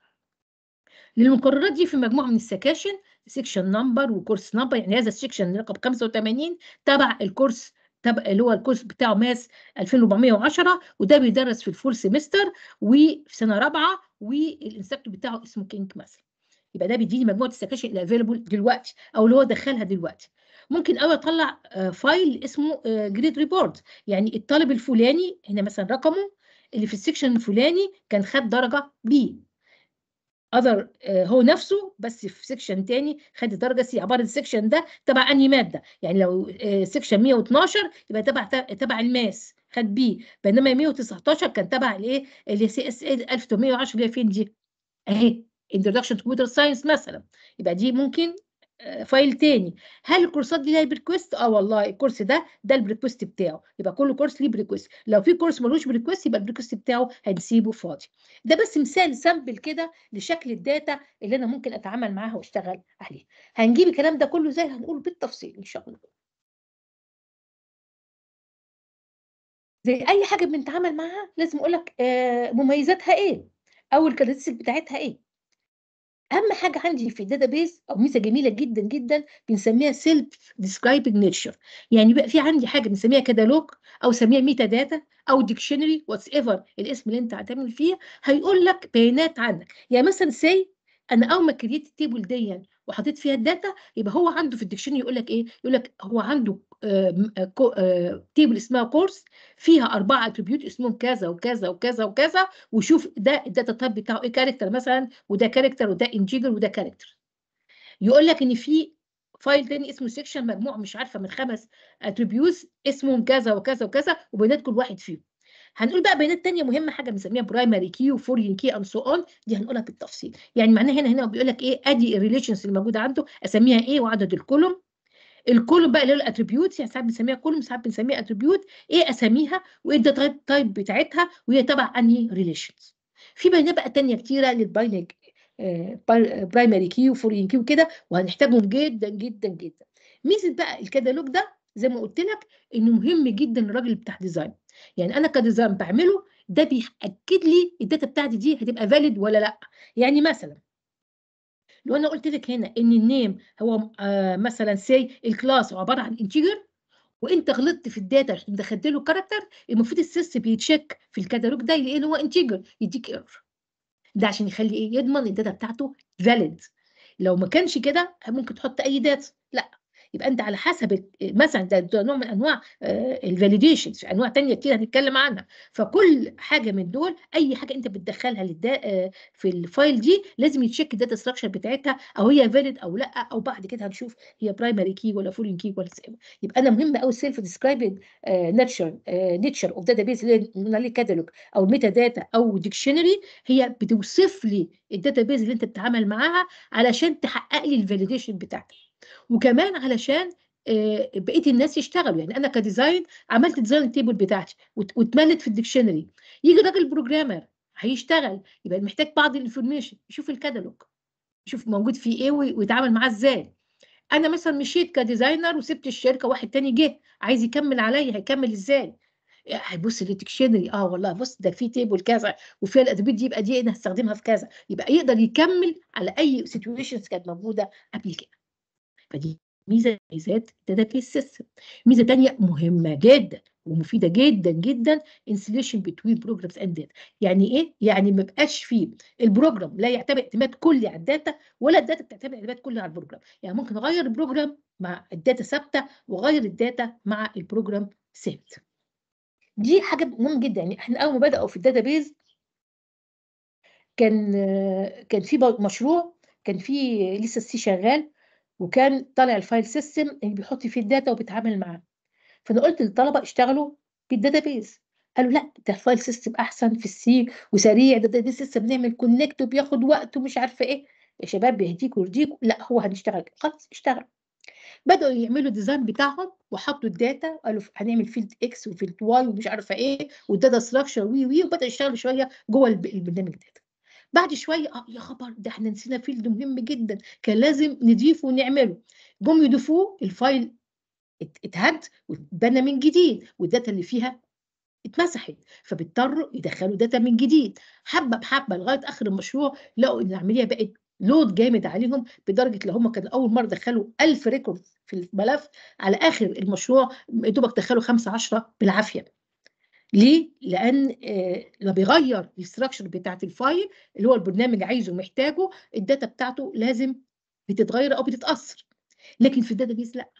للمقررات دي في مجموعه من السكاشن سيكشن نمبر وكورس نمبر يعني هذا السيكشن رقم 85 تبع الكورس اللي هو الكورس بتاعه ماس 2410 وده بيدرس في الفول سيمستر وفي سنه رابعه والانستراكتور بتاعه اسمه كينج مثلا يبقى ده بيديني مجموعه السكاشن الافيلبل دلوقتي او اللي هو دخلها دلوقتي ممكن قوي اطلع فايل آه، اسمه جريد آه، ريبورت يعني الطالب الفلاني هنا مثلا رقمه اللي في السكشن الفلاني كان خد درجه بي اذر آه، هو نفسه بس في سيكشن تاني خد درجه سي عباره السيكشن ده تبع انهي ماده يعني لو سيكشن آه، 112 يبقى تبع تبع الماس خد بي بينما 119 كان تبع الايه اللي سي اس 1810 إيه، اللي هي فين دي اهي انتروداكشن تو كمبيوتر ساينس مثلا يبقى دي ممكن آه، فايل تاني هل الكورسات دي ليها بريكوست اه والله الكورس ده ده البريكوست بتاعه يبقى كل كورس ليه بريكوست لو في كورس ملوش بريكوست يبقى البريكوست بتاعه هنسيبه فاضي ده بس مثال سامبل كده لشكل الداتا اللي انا ممكن اتعامل معاها واشتغل عليها هنجيب الكلام ده كله زي هنقوله بالتفصيل ان شاء الله زي اي حاجه بنتعامل معاها لازم اقول لك آه، مميزاتها ايه او الكارacteristics بتاعتها ايه اهم حاجه عندي في الداتابيز او ميزه جميله جدا جدا بنسميها سيلف ديسكرايبنج نيتشر يعني يبقى في عندي حاجه بنسميها كتالوج او سميها ميتا داتا او ديكشنري واتس ايفر الاسم اللي انت هتعمل فيه هيقول لك بيانات عنك يعني مثلا سي انا اول ما كريت التيبل دي وحطيت فيها الداتا يبقى هو عنده في الدكشن يقول لك ايه يقول لك هو عنده آه، آه، تيبل اسمها كورس فيها اربعه اتريبيوت اسمهم كذا وكذا وكذا وكذا وشوف ده الداتا تايب بتاعه ايه كاركتر مثلا وده كاركتر وده انجيجر وده كاركتر يقول لك ان في فايل تاني اسمه سيكشن مجموع مش عارفه من خمس اتريبيوتس اسمهم كذا وكذا وكذا وبينات كل واحد فيهم هنقول بقى بيانات تانية مهمة حاجة بنسميها برايمري كي وفورين كي اند سو اون دي هنقولها بالتفصيل يعني معناها هنا هنا بيقول لك ايه ادي الريليشنز اللي موجودة عنده اسميها ايه وعدد الكولوم الكولوم بقى اللي هو الاتريبيوت يعني ساعات بنسميها كولوم ساعات بنسميها اتريبيوت ايه اساميها وايه الداتا تايب بتاعتها وهي تبع انهي ريليشنز في بيانات بقى تانية كتيرة للباينري برايمري كي وفورين كي وكده وهنحتاجهم جدا جدا جدا ميزه بقى الكتالوج ده زي ما قلت لك انه مهم جدا للراجل بتاع ديزاين يعني انا كديزاين بعمله ده بيأكد لي الداتا بتاعتي دي هتبقى فاليد ولا لا يعني مثلا لو انا قلت لك هنا ان النيم هو آه مثلا سي الكلاس هو عباره عن انتجر وانت غلطت في الداتا دخلت له كاركتر المفروض السيستم بيتشيك في الكتالوج ده يلاقي ان هو انتجر يديك ايرور ده عشان يخلي ايه يضمن الداتا بتاعته فاليد لو ما كانش كده ممكن تحط اي داتا لا يبقى انت على حسب مثلا ده, ده نوع من انواع آه، الفاليديشنز في انواع ثانيه كتير هنتكلم عنها فكل حاجه من دول اي حاجه انت بتدخلها للدا آه، في الفايل دي لازم يتشيك الداتا ستراكشر بتاعتها او هي فاليد او لا او بعد كده هنشوف هي برايمري كي ولا فورين كي ولا يبقى انا مهم قوي السيلف ديسكرايبنج نيتشر نيتشر اوف داتا بيز اللي كاتالوج او ميتا داتا او ديكشنري هي بتوصف لي الداتا بيز اللي انت بتتعامل معاها علشان تحقق لي الفاليديشن بتاعتي وكمان علشان آه، بقيه الناس يشتغلوا يعني انا كديزاين عملت ديزاين تيبل بتاعتي واتملت في الديكشنري يجي راجل بروجرامر هيشتغل يبقى محتاج بعض الانفورميشن يشوف الكتالوج يشوف موجود فيه ايه ويتعامل معاه ازاي انا مثلا مشيت كديزاينر وسبت الشركه واحد تاني جه عايز يكمل عليا هيكمل ازاي آه، هيبص للديكشنري اه والله بص ده في تيبل كذا وفيها الادوات دي يبقى دي إيه، انا هستخدمها في كذا يبقى يقدر يكمل على اي سيتويشنز كانت موجوده قبل كده فدي ميزه ميزات الداتابيز سيستم ميزه ثانيه مهمه جدا ومفيده جدا جدا انسليشن بتوين بروجرامز اند داتا يعني ايه يعني ما بقاش فيه البروجرام لا يعتمد اعتماد كلي على الداتا ولا الداتا بتعتمد اعتماد كلي على البروجرام يعني ممكن اغير البروجرام مع الداتا ثابته واغير الداتا مع البروجرام ثابت دي حاجه مهمه جدا يعني احنا اول ما بداوا في الداتابيز كان كان في مشروع كان في لسه السي شغال وكان طالع الفايل سيستم اللي بيحط فيه الداتا وبيتعامل معاه فانا قلت للطلبه اشتغلوا بالداتابيز قالوا لا ده فايل سيستم احسن في السي وسريع ده ده سيستم بنعمل كونكت وبياخد وقت ومش عارفه ايه يا شباب بيهديك ويرضيكوا لا هو هنشتغل خلاص اشتغل بدأوا يعملوا الديزاين بتاعهم وحطوا الداتا قالوا هنعمل فيلد اكس وفيلد واي ومش عارفه ايه والداتا ستراكشر وي وي وبدأوا يشتغلوا شويه جوه البرنامج ده بعد شويه اه يا خبر ده احنا نسينا فيلد مهم جدا كان لازم نضيفه ونعمله جم يضيفوه الفايل اتهد واتبنى من جديد والداتا اللي فيها اتمسحت فبيضطروا يدخلوا داتا من جديد حبه بحبه لغايه اخر المشروع لقوا ان العمليه بقت لود جامد عليهم بدرجه لو هم كانوا اول مره دخلوا 1000 ريكورد في الملف على اخر المشروع يا دوبك دخلوا 5 10 بالعافيه ليه؟ لأن آه، لما بيغير الاستراكشر بتاعت الفايل اللي هو البرنامج عايزه ومحتاجه الداتا بتاعته لازم بتتغير أو بتتأثر لكن في الداتا بيز لأ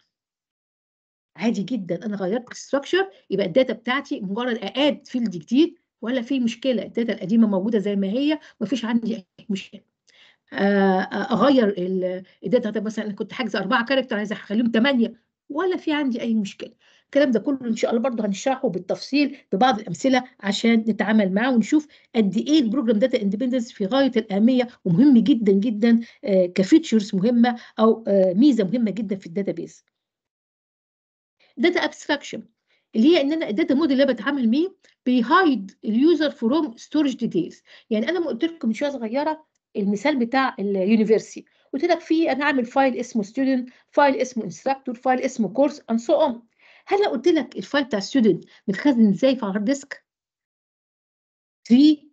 عادي جدا أنا غيرت الاستراكشر يبقى الداتا بتاعتي مجرد أقاد فيلد جديد ولا في مشكلة الداتا القديمة موجودة زي ما هي مفيش عندي أي مشكلة آه، آه، اغير الداتا مثلا كنت حاجز اربعه كاركتر عايزه اخليهم ثمانيه ولا في عندي اي مشكله الكلام ده كله ان شاء الله برضه هنشرحه بالتفصيل ببعض الامثله عشان نتعامل معاه ونشوف قد ايه البروجرام داتا اندبندنس في غايه الاهميه ومهم جدا جدا آه، كفيتشرز مهمه او آه، ميزه مهمه جدا في الداتابيز داتا ابستراكشن اللي هي ان انا الداتا موديل اللي بتعامل بيه بيهايد اليوزر فروم ستورج ديتيلز يعني انا ما قلت لكم من شويه صغيره المثال بتاع اليونيفرسي قلت لك في انا عامل فايل اسمه ستودنت فايل اسمه انستراكتور فايل اسمه كورس اند سو اون هلا قلت لك الفايل بتاع ستودنت متخزن ازاي في هارد ديسك؟ في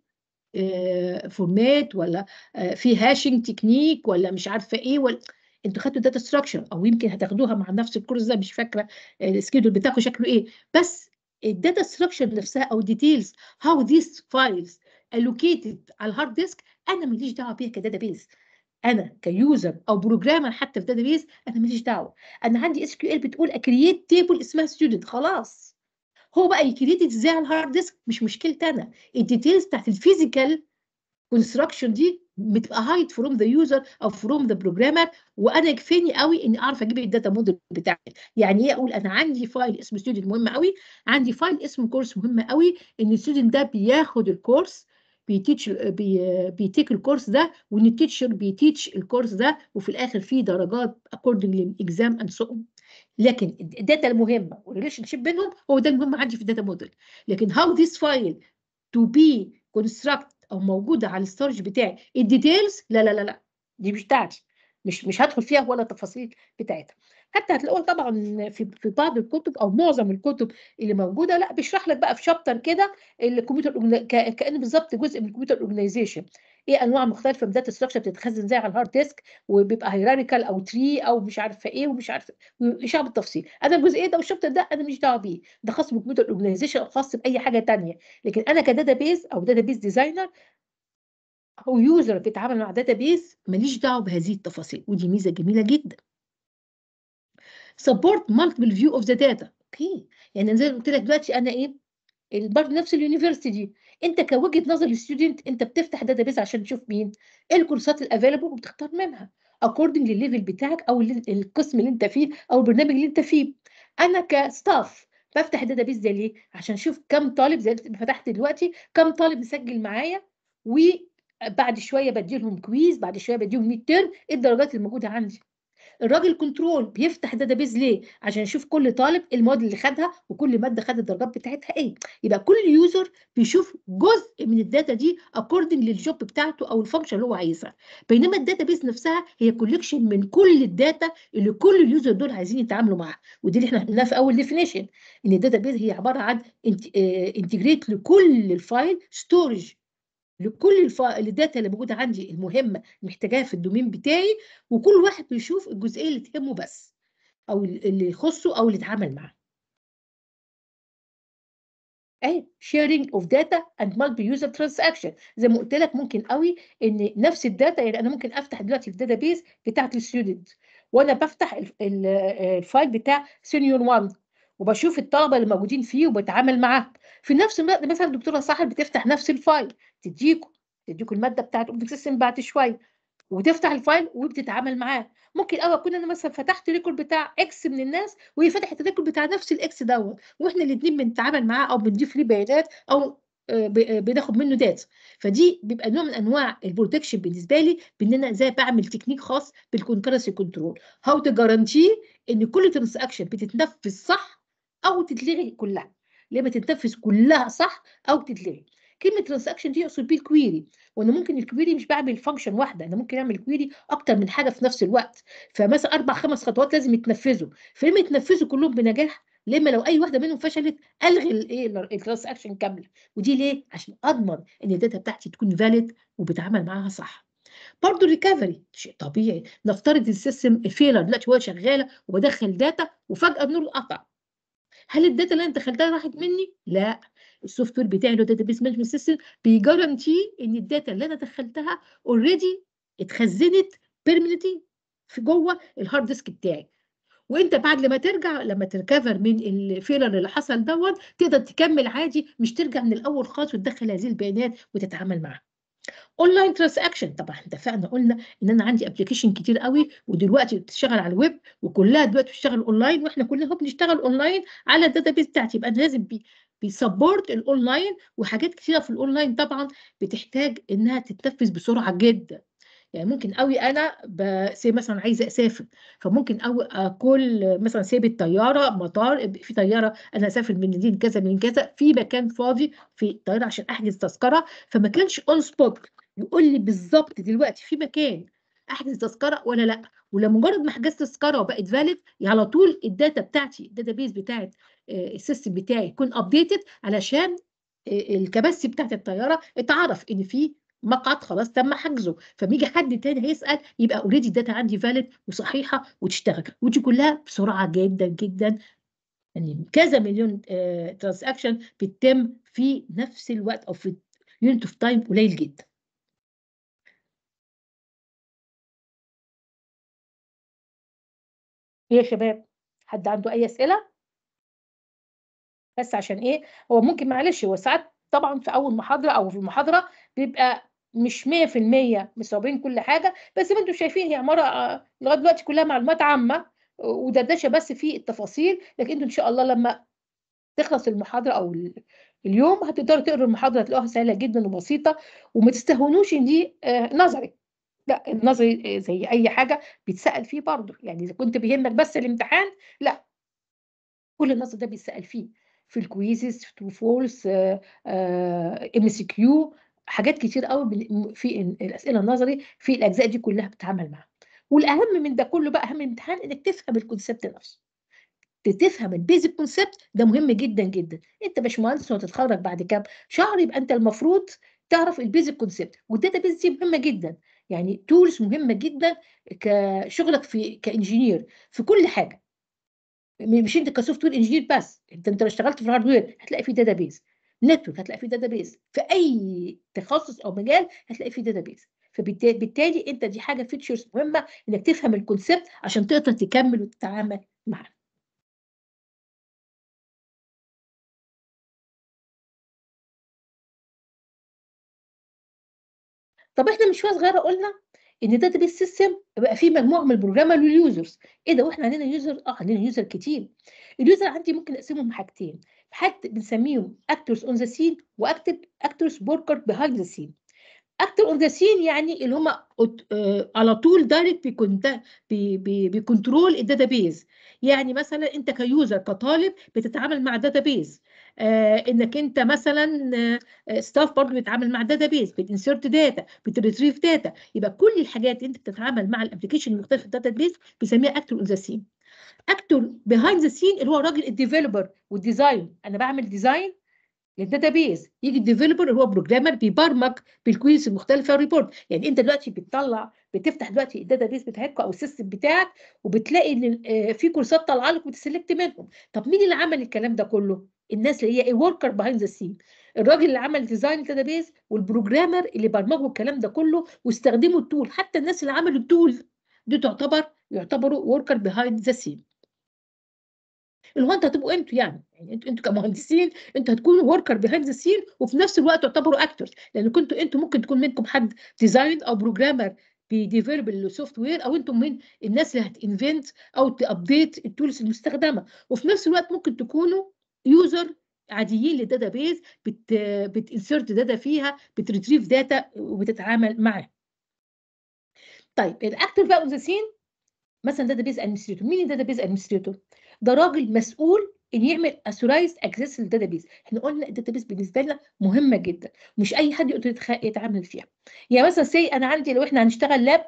فورمات آه، ولا آه، في هاشنج تكنيك ولا مش عارفه ايه ولا انتوا خدتوا داتا ستراكشر او يمكن هتاخدوها مع نفس الكورس ده مش فاكره السكيدول آه، بتاعكم شكله ايه بس الداتا ستراكشر نفسها او ديتيلز هاو ذيس فايلز allocated على الهارد ديسك انا ماليش دعوه بيها كداتا بيز انا كيوزر او بروجرامر حتى في داتابيز انا ماليش دعوه انا عندي اس كيو ال بتقول اكرييت تيبل اسمها ستودنت خلاص هو بقى يكريت ازاي على الهارد ديسك مش مشكلتي انا الديتيلز بتاعت الفيزيكال كونستراكشن دي بتبقى هايد فروم ذا يوزر او فروم ذا بروجرامر وانا يكفيني قوي اني اعرف اجيب الداتا موديل بتاعتي يعني ايه اقول انا عندي فايل اسمه ستودنت مهم قوي عندي فايل اسمه كورس مهم قوي ان الستودنت ده بياخد الكورس بيتيتش بيتيك الكورس ده وان التيتشر بيتيتش الكورس ده وفي الاخر في درجات اكوردنج للاكزام اند سو لكن الداتا المهمه والريليشن شيب بينهم هو ده المهم عندي في الداتا موديل لكن هاو ذيس فايل تو بي كونستراكت او موجوده على الستورج بتاعي الديتيلز لا لا لا لا دي مش بتاعتي مش مش هدخل فيها ولا تفاصيل بتاعتها حتى هتلاقوها طبعا في في بعض الكتب او معظم الكتب اللي موجوده لا بيشرح لك بقى في شابتر كده الكمبيوتر كانه بالظبط جزء من الكمبيوتر اورجنايزيشن ايه انواع مختلفه من ذات ستراكشر بتتخزن ازاي على الهارد ديسك وبيبقى هيراريكال او تري او مش عارفه ايه ومش عارفه ويشرح بالتفصيل انا الجزء إيه ده والشابتر ده انا مش دعوه بيه ده خاص بالكمبيوتر اورجنايزيشن او خاص باي حاجه ثانيه لكن انا كداتا بيز او داتا بيز ديزاينر او يوزر بيتعامل مع داتا بيس ماليش دعوه بهذه التفاصيل ودي ميزه جميله جدا سبورت مالتيبل فيو اوف ذا داتا اوكي يعني زي ما قلت لك دلوقتي انا ايه برضه نفس اليونيفرستي دي انت كوجهه نظر للستودنت انت بتفتح داتا بيس عشان تشوف مين ايه الكورسات الافيلبل وبتختار منها اكوردنج للليفل بتاعك او القسم اللي انت فيه او البرنامج اللي انت فيه انا كستاف بفتح الداتا بيس ده ليه عشان اشوف كم طالب زي ما فتحت دلوقتي كم طالب مسجل معايا بعد شويه بديلهم كويز بعد شويه بديهم ميد تيرم ايه الدرجات الموجوده عندي الراجل كنترول بيفتح داتابيز ليه عشان يشوف كل طالب المواد اللي خدها وكل ماده خدت الدرجات بتاعتها ايه يبقى كل يوزر بيشوف جزء من الداتا دي اكوردنج للجوب بتاعته او الفانكشن اللي هو عايزها بينما الداتابيز نفسها هي كوليكشن من كل الداتا اللي كل اليوزر دول عايزين يتعاملوا معاها ودي اللي احنا قلناها في اول ديفينيشن ان الداتابيز هي عباره عن انتجريت آه، لكل الفايل ستورج لكل الف... الداتا اللي موجوده عندي المهمه محتاجاها في الدومين بتاعي وكل واحد بيشوف الجزئيه اللي تهمه بس او اللي يخصه او اللي اتعامل معاه اي شيرنج اوف داتا اند مالتي يوزر ترانزاكشن زي ما قلت لك ممكن قوي ان نفس الداتا يعني انا ممكن افتح دلوقتي الداتا بيز بتاعت الستودنت وانا بفتح الفايل بتاع سينيور 1 وبشوف الطلبه اللي موجودين فيه وبتعامل معاهم في نفس الوقت مثلا الدكتوره صاحب بتفتح نفس الفايل تديكوا تديكوا الماده بتاعت اوبجكت سيستم بعد شويه وتفتح الفايل وبتتعامل معاه ممكن اول اكون انا مثلا فتحت ريكورد بتاع اكس من الناس وهي فتحت الريكورد بتاع نفس الاكس دوت واحنا الاثنين بنتعامل معاه او بنضيف ليه بيانات او آه، آه، بناخد منه داتا فدي بيبقى نوع من انواع البروتكشن بالنسبه لي بان انا ازاي بعمل تكنيك خاص بالكونكرنسي كنترول هاو تو جارانتي ان كل ترانزاكشن بتتنفذ صح او تتلغي كلها اللي بتتنفذ كلها صح او تتلغي كلمه ترانزاكشن دي يقصد بيه الكويري وانا ممكن الكويري مش بعمل فانكشن واحده انا ممكن اعمل كويري اكتر من حاجه في نفس الوقت فمثلا اربع خمس خطوات لازم يتنفذوا فلما يتنفذوا كلهم بنجاح لما لو اي واحده منهم فشلت الغي الايه الترانزاكشن كامله ودي ليه عشان اضمن ان الداتا بتاعتي تكون فاليد وبتعامل معاها صح برضه الريكفري شيء طبيعي نفترض السيستم الفيلر دلوقتي هو شغاله وبدخل داتا وفجاه النور قطع هل الداتا اللي انا دخلتها راحت مني؟ لا السوفت وير بتاعي اللي هو داتا بيس مانجمنت سيستم بيجارنتي ان الداتا اللي انا دخلتها اوريدي اتخزنت بيرمنتي في جوه الهارد ديسك بتاعي وانت بعد لما ترجع لما تركفر من الفيلر اللي حصل دوت تقدر تكمل عادي مش ترجع من الاول خالص وتدخل هذه البيانات وتتعامل معاها اونلاين ترانزاكشن طبعا دفعنا قلنا ان انا عندي ابلكيشن كتير قوي ودلوقتي بتشتغل على الويب وكلها دلوقتي بتشتغل اونلاين واحنا كلنا بنشتغل اونلاين على الداتابيز بتاعتي يبقى انا لازم بي بيسبورت الاونلاين وحاجات كتيره في الاونلاين طبعا بتحتاج انها تتنفذ بسرعه جدا يعني ممكن قوي انا سي مثلا عايزه اسافر فممكن قوي كل مثلا سيب الطياره مطار في طياره انا اسافر من دين كذا من كذا في مكان فاضي في الطياره عشان احجز تذكره فما كانش اون سبوت يقول لي بالظبط دلوقتي في مكان احجز تذكره ولا لا ولمجرد ما حجزت تذكره وبقت فاليد على طول الداتا بتاعتي الداتا بيز بتاعت آه، السيستم بتاعي يكون ابديتد علشان آه، الكباسي بتاعت الطياره اتعرف ان في مقعد خلاص تم حجزه فبيجي حد تاني هيسال يبقى اوريدي الداتا عندي فاليد وصحيحه وتشتغل ودي كلها بسرعه جدا جدا يعني كذا مليون ترانزاكشن آه، بتتم في نفس الوقت او في يونت اوف تايم قليل جدا إيه يا شباب حد عنده اي اسئله بس عشان ايه هو ممكن معلش هو ساعات طبعا في اول محاضره او في المحاضره بيبقى مش 100% مصابين كل حاجه بس ما انتم شايفين هي عماره آه، لغايه دلوقتي كلها معلومات عامه ودردشه بس في التفاصيل لكن أنتم ان شاء الله لما تخلص المحاضره او اليوم هتقدروا تقروا المحاضره هتلاقوها سهله جدا وبسيطه وما تستهونوش ان دي آه، نظري لا النظري آه، زي اي حاجه بيتسال فيه برضه يعني اذا كنت بيهمك بس الامتحان لا كل النظري ده بيتسال فيه في الكويزز في تو فولس ام سي كيو حاجات كتير قوي في الاسئله النظري في الاجزاء دي كلها بتتعامل معاها والاهم من ده كله بقى اهم امتحان انك تفهم الكونسيبت نفسه تفهم البيزك كونسيبت ده مهم جدا جدا انت باشمهندس وهتتخرج بعد كام شهر يبقى انت المفروض تعرف البيزك كونسيبت والداتا بيز دي مهمه جدا يعني تولز مهمه جدا كشغلك في كانجينير في كل حاجه مش انت كسوفت وير انجينير بس انت انت لو اشتغلت في الهاردوير هتلاقي في داتابيز نتورك هتلاقي في داتابيز في اي تخصص او مجال هتلاقي في داتابيز فبالتالي انت دي حاجه فيتشرز مهمه انك تفهم الكونسبت عشان تقدر تكمل وتتعامل معاه طب احنا من شويه صغيره قلنا ان بيس سيستم بقى فيه مجموعه من البروجرامر واليوزرز ايه ده واحنا عندنا يوزر اه عندنا يوزر كتير اليوزر عندي ممكن اقسمهم حاجتين حد بنسميهم اكترز اون ذا سين واكتب اكترز بوركر بيهايند ذا سين اكتر اون ذا سين يعني اللي هم آه، على طول دايركت بيكونترول الداتا الداتابيز يعني مثلا انت كيوزر كطالب بتتعامل مع داتابيز آه، انك انت مثلا ستاف آه، برضه بيتعامل مع داتا بيز بتنسيرت داتا بتريتريف داتا يبقى كل الحاجات اللي انت بتتعامل مع الابلكيشن المختلف في الداتا بيز بنسميها اكتور اون ذا سين اكتور بيهايند ذا سين اللي هو راجل الديفيلوبر والديزاين انا بعمل ديزاين للداتا بيز يجي الديفيلوبر اللي هو بروجرامر بيبرمج بالكويز المختلفه والريبورت يعني انت دلوقتي بتطلع بتفتح دلوقتي الداتا بيز بتاعتكم او السيستم بتاعك وبتلاقي ان آه، في كورسات طالعه لك وتسلكت منهم طب مين اللي عمل الكلام ده كله الناس اللي هي وركر بيهايند ذا سين الراجل اللي عمل ديزاين داتابيز والبروجرامر اللي برمجوا الكلام ده كله واستخدموا التول حتى الناس اللي عملوا التول دي تعتبر يعتبروا وركر بيهايند ذا سين اللي هو انتوا هتبقوا انتوا يعني يعني انتوا انتوا كمهندسين انتوا هتكونوا وركر بيهايند ذا سين وفي نفس الوقت تعتبروا اكتورز لان كنتوا انتوا ممكن تكون منكم حد ديزاين او بروجرامر بيديفلوب السوفت وير او انتم من الناس اللي هتنفنت او تابديت التولز المستخدمه وفي نفس الوقت ممكن تكونوا يوزر عاديين للداتابيز بت بتنسرت داتا فيها بتريتريف داتا وبتتعامل معاه طيب الاكتر بقى اوزاسين مثلا داتابيز ادمنستريتور مين الداتابيز ادمنستريتور ده راجل مسؤول ان يعمل اثورايز اكسس للداتابيز احنا قلنا الداتابيز بالنسبه لنا مهمه جدا مش اي حد يقدر يتعامل فيها يعني مثلا سي انا عندي لو احنا هنشتغل لاب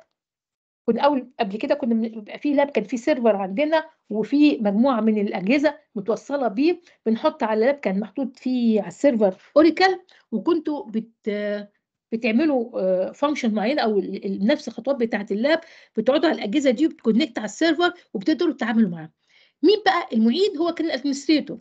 كنا اول قبل كده كنا بيبقى في لاب كان في سيرفر عندنا وفي مجموعه من الاجهزه متوصله بيه بنحط على لاب كان محطوط فيه على السيرفر اوريكل وكنتوا بت بتعملوا فانكشن آه، معينه او نفس الخطوات بتاعه اللاب بتقعدوا على الاجهزه دي وبتكونكت على السيرفر وبتقدروا تتعاملوا معاه مين بقى المعيد هو كان الادمنستريتور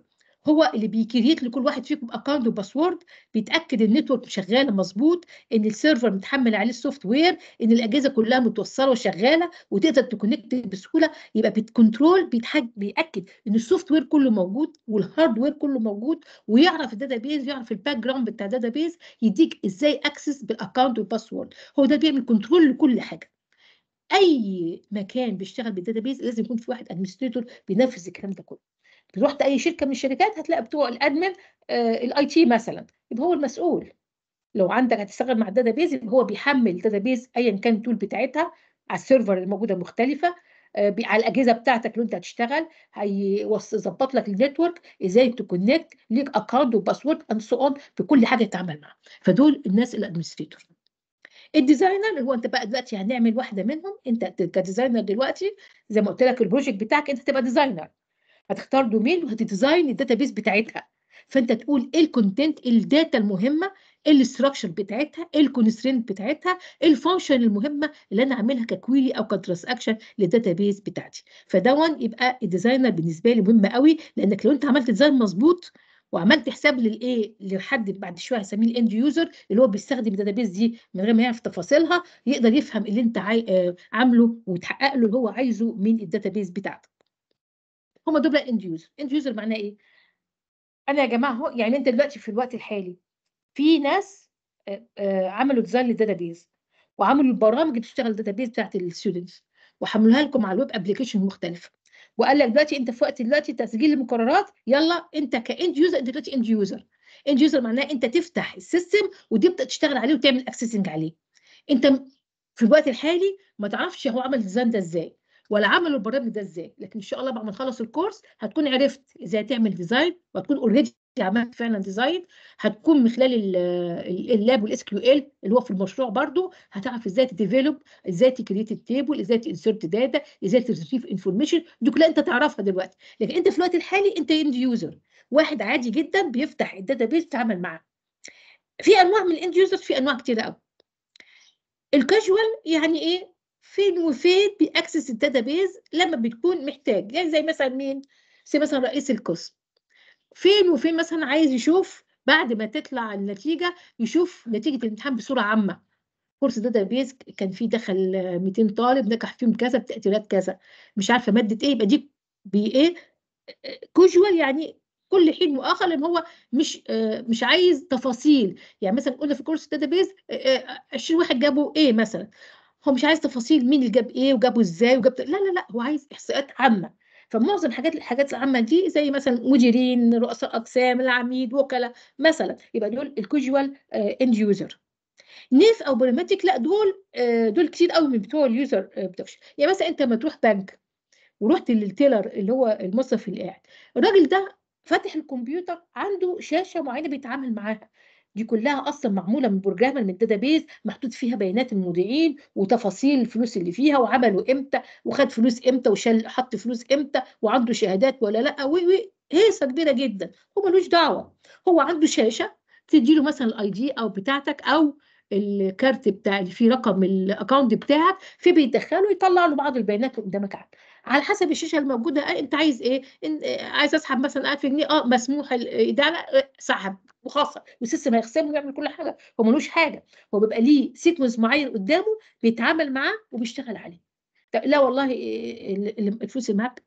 هو اللي بيكريت لكل واحد فيكم اكونت وباسورد بيتاكد النتورك شغاله مظبوط ان السيرفر متحمل عليه السوفت وير ان الاجهزه كلها متوصله وشغاله وتقدر تكونكت بسهوله يبقى بتكنترول بياكد ان السوفت وير كله موجود والهارد وير كله موجود ويعرف الداتا بيز يعرف الباك جراوند بتاع الداتا بيز يديك ازاي اكسس بالاكونت والباسورد هو ده بيعمل كنترول لكل حاجه اي مكان بيشتغل بالداتا بيز لازم يكون في واحد ادمنستريتور بينفذ الكلام ده كله رحت اي شركه من الشركات هتلاقي بتوع الادمن آه، الاي تي مثلا يبقى هو المسؤول لو عندك هتشتغل مع الداتا يبقى هو بيحمل الداتا بيز ايا كان التول بتاعتها على السيرفر الموجوده مختلفه آه، على الاجهزه بتاعتك اللي انت هتشتغل هيظبط لك النتورك ازاي تكونكت ليك اكونت وباسورد اند سو اون في كل حاجه تتعامل معاها فدول الناس الادمنستريتور الديزاينر اللي هو انت بقى دلوقتي هنعمل واحده منهم انت كديزاينر دلوقتي زي ما قلت لك البروجكت بتاعك انت تبقى ديزاينر هتختار دومين وهتديزاين بيس بتاعتها فانت تقول ايه الكونتنت إيه الداتا المهمه ايه الاستراكشر بتاعتها ايه الكونسترينت بتاعتها ايه الفانكشن المهمه اللي انا عاملها ككويري او كترانزاكشن بيس بتاعتي فده يبقى الديزاينر بالنسبه لي مهم قوي لانك لو انت عملت ديزاين مظبوط وعملت حساب للايه لحد بعد شويه هسميه الاند يوزر اللي هو بيستخدم بيس دي من غير ما يعرف تفاصيلها يقدر يفهم اللي انت آه، عامله وتحقق له اللي هو عايزه من بيس بتاعتك هم دول الاند يوزر اند يوزر معناه ايه انا يا جماعه هو يعني انت دلوقتي في الوقت الحالي في ناس آه، آه، عملوا ديزاين للداتابيز وعملوا البرامج اللي بتشتغل الداتابيز بتاعت الستودنتس وحملوها لكم على الويب ابلكيشن مختلف وقال لك دلوقتي انت في وقت دلوقتي تسجيل المقررات يلا انت كاند يوزر انت دلوقتي اند يوزر اند يوزر معناه انت تفتح السيستم وتبدا تشتغل عليه وتعمل اكسسنج عليه انت في الوقت الحالي ما تعرفش هو عمل الديزاين ده ازاي ولا عملوا البرنامج ده ازاي لكن ان شاء الله بعد ما تخلص الكورس هتكون عرفت ازاي تعمل ديزاين وهتكون اوريدي عملت فعلا ديزاين هتكون من خلال اللاب والاس كيو ال اللي هو في المشروع برضو هتعرف ازاي تديفلوب ازاي تكريت التيبل ازاي تنسرت داتا ازاي تريف انفورميشن دي كلها انت تعرفها دلوقتي لكن انت في الوقت الحالي انت اند يوزر واحد عادي جدا بيفتح الداتا بيس يتعامل معاه في انواع من الاند يوزرز في انواع كتير قوي الكاجوال يعني ايه فين وفين بيأكسس الداتابيز لما بتكون محتاج يعني زي مثلا مين زي مثلا رئيس القسم فين وفين مثلا عايز يشوف بعد ما تطلع النتيجه يشوف نتيجه الامتحان بصوره عامه كورس داتا بيز كان فيه دخل 200 طالب نجح فيهم كذا بتاثيرات كذا مش عارفه ماده ايه يبقى دي بي ايه كوجوال يعني كل حين واخر لان هو مش آه، مش عايز تفاصيل يعني مثلا قلنا في كورس داتا بيز 20 واحد جابوا ايه مثلا هو مش عايز تفاصيل مين اللي جاب إيه وجابه إزاي وجاب لا لا لأ هو عايز إحصاءات عامة فمعظم الحاجات الحاجات العامه دي زي مثلا مديرين رؤساء اقسام العميد وكلاء مثلا يبقى دول الكوجوال اند يوزر نيف او بروماتيك لا دول آه، دول كتير قوي من بتوع اليوزر آه بتوعش يعني مثلا انت لما تروح بنك ورحت للتيلر اللي هو الموظف اللي قاعد الراجل ده فاتح الكمبيوتر عنده شاشه معينه بيتعامل معاها دي كلها اصلا معموله من بروجرام من داتابيز محطوط فيها بيانات المودعين وتفاصيل الفلوس اللي فيها وعملوا امتى وخد فلوس امتى وشال حط فلوس امتى وعنده شهادات ولا لا و هيصه كبيره جدا هو ملوش دعوه هو عنده شاشه تديله مثلا الاي دي او بتاعتك او الكارت بتاع اللي فيه رقم الاكونت بتاعك فبيدخله يطلع له بعض البيانات اللي قدامك عادي على حسب الشاشه الموجوده آه، انت عايز ايه آه، عايز اسحب مثلا 1000 جنيه اه مسموح الاداره آه، سحب وخاصه والسيستم هيخصمه ويعمل كل حاجه هو ملوش حاجه هو بيبقى ليه سيكونس معين قدامه بيتعامل معاه وبيشتغل عليه طيب، لا والله الفلوس اللي معاك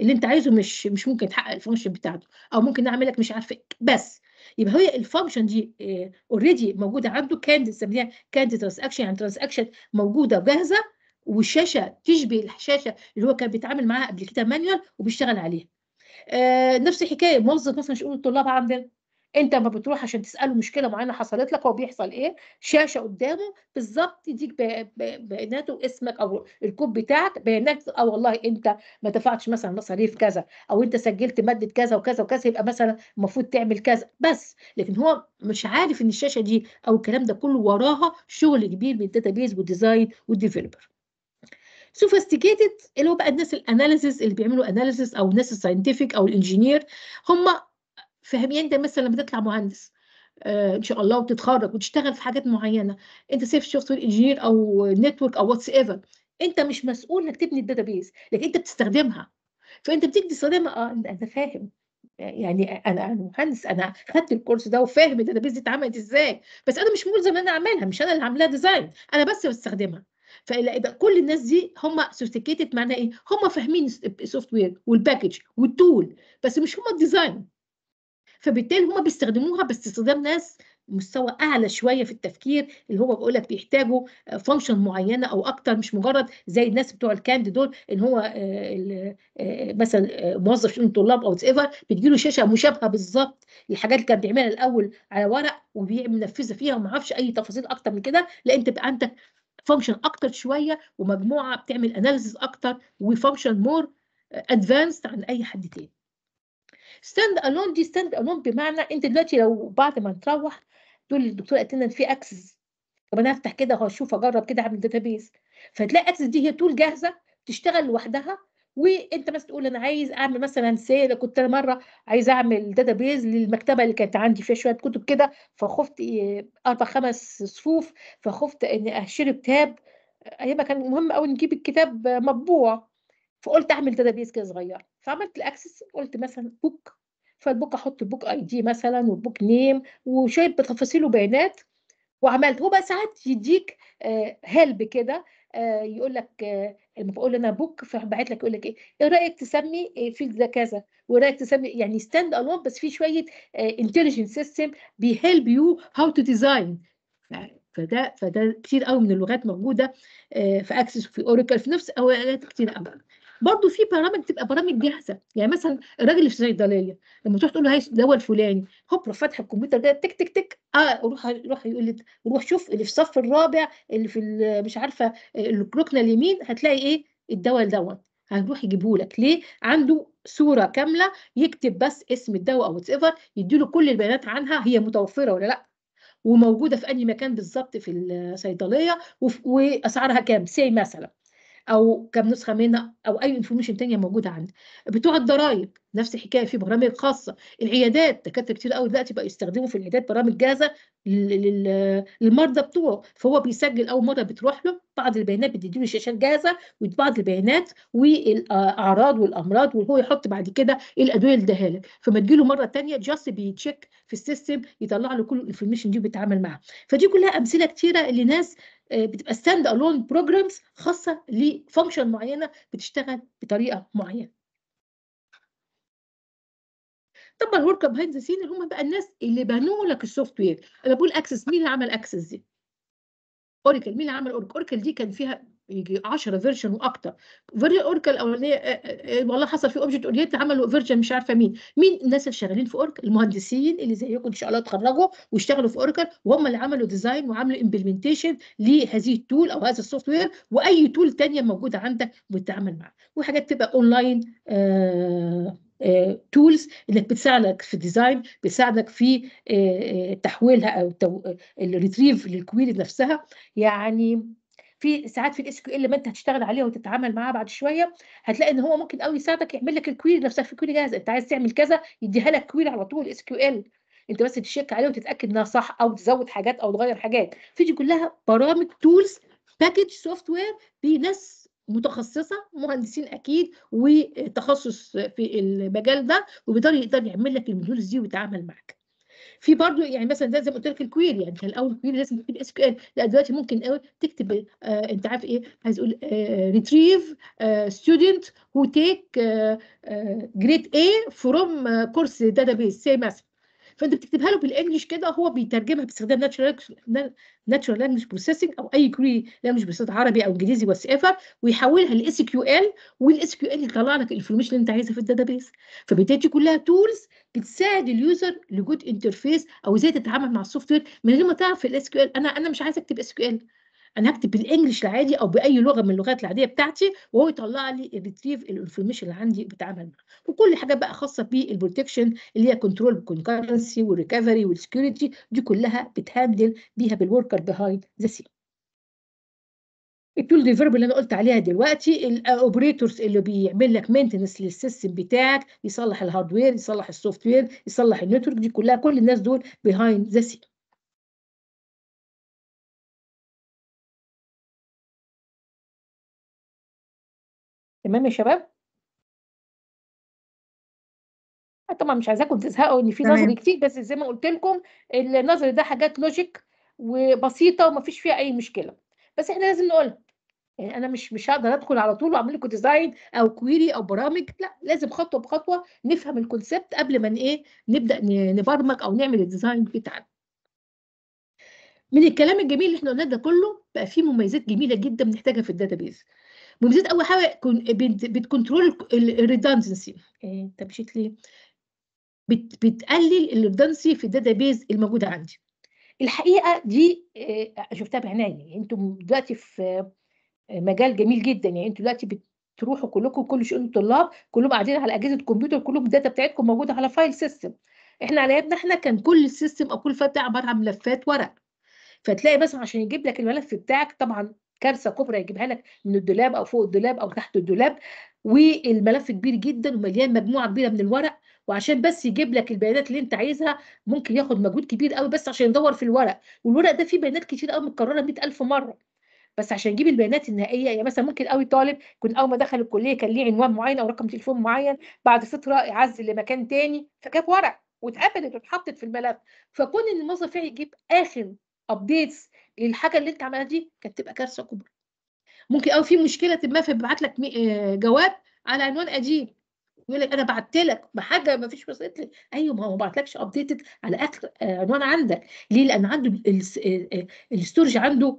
اللي انت عايزه مش مش ممكن تحقق الفانكشن بتاعته او ممكن اعمل لك مش عارفه بس يبقى هي الفانكشن دي اوريدي موجوده عنده كانت بنسميها كانت ترانزاكشن يعني ترانزاكشن موجوده وجاهزه والشاشه تشبه الشاشه اللي هو كان بيتعامل معاها قبل كده مانيوال وبيشتغل عليها آه نفس الحكايه موظف مثلا شؤون الطلاب عندنا انت ما بتروح عشان تساله مشكله معينه حصلت لك هو بيحصل ايه شاشه قدامه بالظبط يديك بياناته اسمك او الكود بتاعك بيانات اه والله انت ما دفعتش مثلا مصاريف كذا او انت سجلت ماده كذا وكذا وكذا يبقى مثلا المفروض تعمل كذا بس لكن هو مش عارف ان الشاشه دي او الكلام ده كله وراها شغل كبير من بيز والديزاين والديفلوبر سوفيستيكيتد اللي هو بقى الناس الاناليسيس اللي بيعملوا اناليسيس او الناس الساينتفك او الانجينير هم فاهمين ده مثلا لما تطلع مهندس آه، ان شاء الله وتتخرج وتشتغل في حاجات معينه انت سيف سوفت وير انجينير او نتورك او واتس ايفر انت مش مسؤول انك تبني الداتابيز لكن انت بتستخدمها فانت بتيجي تستخدمها اه انا فاهم يعني انا مهندس انا خدت الكورس ده وفاهم الداتابيز دي اتعملت ازاي بس انا مش ملزم ان انا اعملها مش انا اللي عاملاها ديزاين انا بس بستخدمها فإلا إذا كل الناس دي هم سوفتيكيتد معناه إيه؟ هم فاهمين السوفت وير والباكج والتول بس مش هم الديزاين فبالتالي هم بيستخدموها باستخدام ناس مستوى اعلى شويه في التفكير اللي هو بقول لك بيحتاجوا فانكشن معينه او اكتر مش مجرد زي الناس بتوع الكاند دول ان هو آه، آه، مثلا آه، موظف شؤون الطلاب او ايفر بتجي له شاشه مشابهه بالظبط للحاجات اللي كان بيعملها الاول على ورق وبينفذها فيها وما اعرفش اي تفاصيل اكتر من كده لا انت بقى عندك فانكشن اكتر شويه ومجموعه بتعمل اناليسيز اكتر وفانكشن مور ادفانسد عن اي حد تاني ستاند الون دي ستاند الون بمعنى انت دلوقتي لو بعد ما تروح تقول للدكتور اتندنت في اكسس طب انا هفتح كده هشوف اجرب كده اعمل داتابيز فتلاقي اكسس دي هي تول جاهزه تشتغل لوحدها وانت بس تقول انا عايز اعمل مثلا سيل كنت انا مره عايزه اعمل بيز للمكتبه اللي كانت عندي فيها شويه كتب كده فخفت إيه، اربع خمس صفوف فخفت اني اشيل كتاب ايامها كان مهم قوي نجيب الكتاب مطبوع فقلت اعمل بيز كده صغير فعملت الاكسس قلت مثلا بوك فالبوك احط البوك اي دي مثلا والبوك نيم وشويه بتفاصيل وبيانات وعملت هو بقى ساعات يديك هيلب آه، كده آه، يقول لك آه، لما بقول انا بوك فبعت لك يقول لك ايه ايه رايك تسمي فيلد آه، ده كذا ورايك تسمي يعني ستاند الون بس في شويه انتليجنت سيستم بيهلب يو هاو تو ديزاين فده فده كتير قوي من اللغات موجوده في اكسس وفي اوراكل في نفس اوقات كتير قوي برضه في برامج بتبقى برامج جاهزه يعني مثلا الراجل اللي في الصيدليه لما تروح تقول له عايز دواء الفلاني هوب فاتح الكمبيوتر ده تك تك تك اه روح روح يقول لي روح شوف اللي في الصف الرابع اللي في مش عارفه الركنه اليمين هتلاقي ايه الدواء دوت هيروح يجيبه لك ليه عنده صوره كامله يكتب بس اسم الدواء او ايفر يديله كل البيانات عنها هي متوفره ولا لا وموجوده في انهي مكان بالظبط في الصيدليه واسعارها كام سي مثلا او كم نسخه منها او اي انفورميشن تانية موجوده عندي بتوع الضرايب نفس الحكايه في برامج خاصه العيادات دكاتره كتير قوي دلوقتي بقى يستخدموا في العيادات برامج جاهزه للمرضى بتوعه فهو بيسجل اول مره بتروح له بعض البيانات بتديله شاشات جاهزه وبعض البيانات والاعراض والامراض وهو يحط بعد كده الادويه اللي اداها لك فما له مره ثانيه جاست بيتشيك في السيستم يطلع له كل الانفورميشن دي بيتعامل معاها فدي كلها امثله كتيره لناس آه، بتبقى ستاند الون بروجرامز خاصه لفانكشن معينه بتشتغل بطريقه معينه طب الورك بيهايند ذا سين اللي هم بقى الناس اللي بنوا لك السوفت وير انا بقول اكسس مين اللي عمل اكسس دي اوراكل مين اللي عمل اوركل اوركل دي كان فيها يجي 10 فيرجن واكتر فيرجن اوركل الاولانيه والله حصل في اوبجكت اورينت عملوا فيرجن مش عارفه مين مين الناس اللي شغالين في اوركل المهندسين اللي زيكم ان شاء الله اتخرجوا واشتغلوا في اوركل وهم اللي عملوا ديزاين وعملوا امبلمنتيشن لهذه التول او هذا السوفت وير واي تول ثانيه موجوده عندك بتتعامل معاه وحاجات تبقى اونلاين آه تولز آه، انك بتساعدك في الديزاين بتساعدك في آه، آه، تحويلها او الريتريف للكويري نفسها يعني في ساعات في الاس كيو ال ما انت هتشتغل عليها وتتعامل معاها بعد شويه هتلاقي ان هو ممكن قوي يساعدك يعمل لك الكويري نفسها في كويري جاهزه انت عايز تعمل كذا يديها لك كويري على طول اس كيو ال انت بس تشيك عليه وتتاكد انها صح او تزود حاجات او تغير حاجات في دي كلها برامج تولز باكج سوفت وير بينس متخصصه مهندسين اكيد وتخصص في المجال ده وبيقدر يقدر يعمل لك الموديولز دي ويتعامل معاك في برضو يعني مثلا ده زي ما قلت لك الكويري يعني كان الاول الكويري لازم تكتب اس كيو ال لا دلوقتي ممكن قوي تكتب آه انت عارف ايه عايز اقول ريتريف ستودنت هو تيك جريد اي فروم كورس داتا بيس سي مثلا فانت بتكتبها له بالانجلش كده هو بيترجمها باستخدام ناتشورال ناتشورال لانجوج بروسيسنج او اي كوري لانجوج بروسيسنج عربي او انجليزي واتس ايفر ويحولها لاس كيو ال والاس كيو ال يطلع لك الانفورميشن اللي انت عايزها في الداتابيس فبالتالي دي كلها تولز بتساعد اليوزر لجود انترفيس او ازاي تتعامل مع السوفت وير من غير ما تعرف الاس كيو ال انا انا مش عايز اكتب اس كيو ال انا هكتب بالانجلش العادي او باي لغه من اللغات العاديه بتاعتي وهو يطلع لي الريتريف الانفورميشن اللي عندي بتعامل معاه وكل حاجه بقى خاصه بالبروتكشن اللي هي كنترول كونكرنسي والريكفري والسكيورتي دي كلها بتهاندل بيها بالوركر بهايند ذا سين التول ديفيرب اللي انا قلت عليها دلوقتي الاوبريتورز اللي بيعمل لك مينتنس للسيستم بتاعك يصلح الهاردوير يصلح السوفت وير يصلح النتورك دي كلها كل الناس دول بيهايند ذا سين تمام يا شباب؟ آه، طبعًا مش عايزاكم تزهقوا إن في نظري كتير، بس زي ما قُلت لكم النظري ده حاجات لوجيك وبسيطة وما فيش فيها أي مشكلة، بس إحنا لازم نقولها، يعني أنا مش مش هقدر أدخل على طول وأعمل لكم ديزاين أو كويري أو برامج لأ، لازم خطوة بخطوة نفهم الكونسبت قبل ما إيه، نبدأ نبرمج أو نعمل الديزاين بتاعنا. من الكلام الجميل اللي إحنا قُلناه ده كله، بقى في مميزات جميلة جدًا بنحتاجها في الداتابيز وبالذات اول حاجه بتكنترول الريدندنسي إيه، انت مشيت ليه بت بتقلل الريدندنسي في الداتابيز الموجوده عندي الحقيقه دي آه، شفتها بعناية يعني انتم دلوقتي في مجال جميل جدا يعني انتم دلوقتي بتروحوا كلكم كل شؤون الطلاب كلهم قاعدين على اجهزه كمبيوتر كلهم الداتا بتاعتكم موجوده على فايل سيستم احنا على يدنا احنا كان كل السيستم او كل فايل بتاع عباره عن ملفات ورق فتلاقي بس عشان يجيب لك الملف بتاعك طبعا كارثه كبرى يجيبها لك من الدولاب او فوق الدولاب او تحت الدولاب والملف كبير جدا ومليان مجموعه كبيره من الورق وعشان بس يجيب لك البيانات اللي انت عايزها ممكن ياخد مجهود كبير قوي بس عشان يدور في الورق والورق ده فيه بيانات كتير قوي متكرره 100000 مره بس عشان يجيب البيانات النهائيه يعني مثلا ممكن قوي طالب يكون اول ما دخل الكليه كان ليه عنوان معين او رقم تليفون معين بعد فتره يعزل لمكان تاني فجاب ورق واتقبلت واتحطت في الملف فكون ان الموظف يجيب اخر ابديتس الحاجه اللي انت عملتها دي كانت تبقى كارثه كبرى ممكن او في مشكله ما ببعت لك آه، جواب على عنوان قديم يقول لك انا بعت لك بحاجه ما فيش وصلت ايوه ما هو ما بعتلكش ابديتد على اخر آه، عنوان عندك ليه لان عنده الاستورج آه، عنده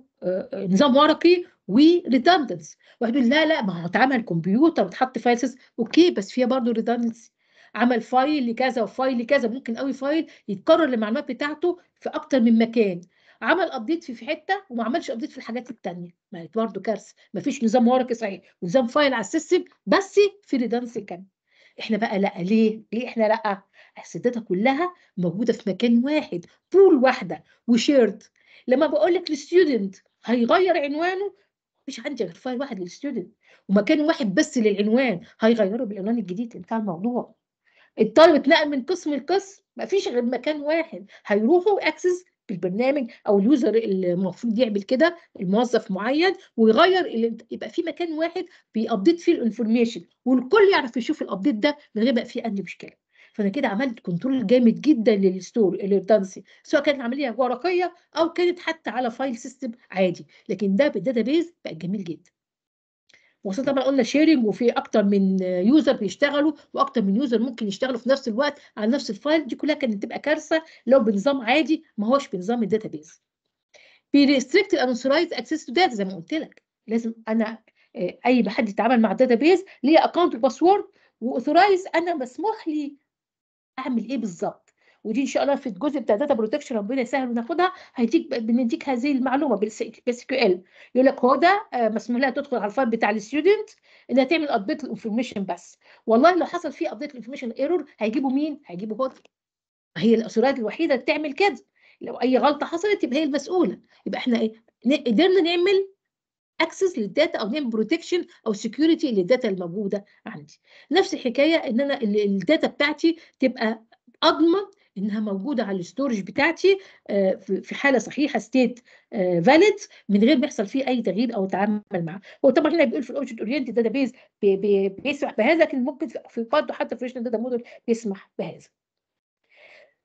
نظام ورقي وريدندنس واحد يقول لا لا ما هو اتعمل كمبيوتر واتحط فايلز اوكي بس فيها برضه ريدندنس عمل فايل لكذا وفايل لكذا ممكن قوي فايل يتكرر المعلومات بتاعته في اكتر من مكان عمل ابديت في حته وما عملش ابديت في الحاجات الثانيه ما هي برضه كارثه ما فيش نظام ورقي صحيح ونظام فايل على السيستم بس في ريدانسي كان احنا بقى لا ليه ليه احنا لا اصل الداتا كلها موجوده في مكان واحد بول واحده وشيرد لما بقول لك الستودنت هيغير عنوانه مش عندي غير فايل واحد للستودنت ومكان واحد بس للعنوان هيغيره بالعنوان الجديد انتهى الموضوع الطالب اتنقل من قسم لقسم مفيش غير مكان واحد هيروحوا اكسس بالبرنامج او اليوزر المفروض يعمل كده الموظف معين ويغير يبقى في مكان واحد بيابديت فيه الانفورميشن والكل يعرف يشوف الابديت ده من غير ما يبقى فيه اي مشكله فانا كده عملت كنترول جامد جدا للستور الريتنسي سواء كانت عمليه ورقيه او كانت حتى على فايل سيستم عادي لكن ده بالداتا بيز بقى جميل جدا وصلنا بقى قلنا شيرنج وفي اكتر من يوزر بيشتغلوا واكتر من يوزر ممكن يشتغلوا في نفس الوقت على نفس الفايل دي كلها كانت تبقى كارثه لو بنظام عادي ما هوش بنظام الداتابيز بيريستريكت الانسورايز اكسس تو داتا زي ما قلت لك لازم انا آه، اي حد يتعامل مع الداتابيز ليه اكونت وباسورد واوثورايز انا مسموح لي اعمل ايه بالظبط ودي ان شاء الله في الجزء بتاع داتا بروتكشن ربنا يسهل وناخدها هيديك بنديك هذه المعلومه بالاس كيو ال يقول لك هو ده آه، مسموح لها تدخل على الفايل بتاع الستودنت انها تعمل ابديت الانفورميشن بس والله لو حصل فيه ابديت الانفورميشن ايرور هيجيبوا مين؟ هيجيبوا هو هي الاثوريات الوحيده اللي بتعمل كده لو اي غلطه حصلت يبقى هي المسؤوله يبقى احنا ايه قدرنا نعمل اكسس للداتا او نعمل بروتكشن او سكيورتي للداتا الموجوده عندي نفس الحكايه ان انا الداتا بتاعتي تبقى اضمن انها موجوده على الستورج بتاعتي آه، في حاله صحيحه ستيت فاليد آه، من غير ما يحصل فيه اي تغيير او اتعامل معاه هو طبعا هنا بيقول في الاوبجكت اورينتد داتا بيز بيسمح بهذا لكن ممكن في برضه حتى في داتا موديل بيسمح بهذا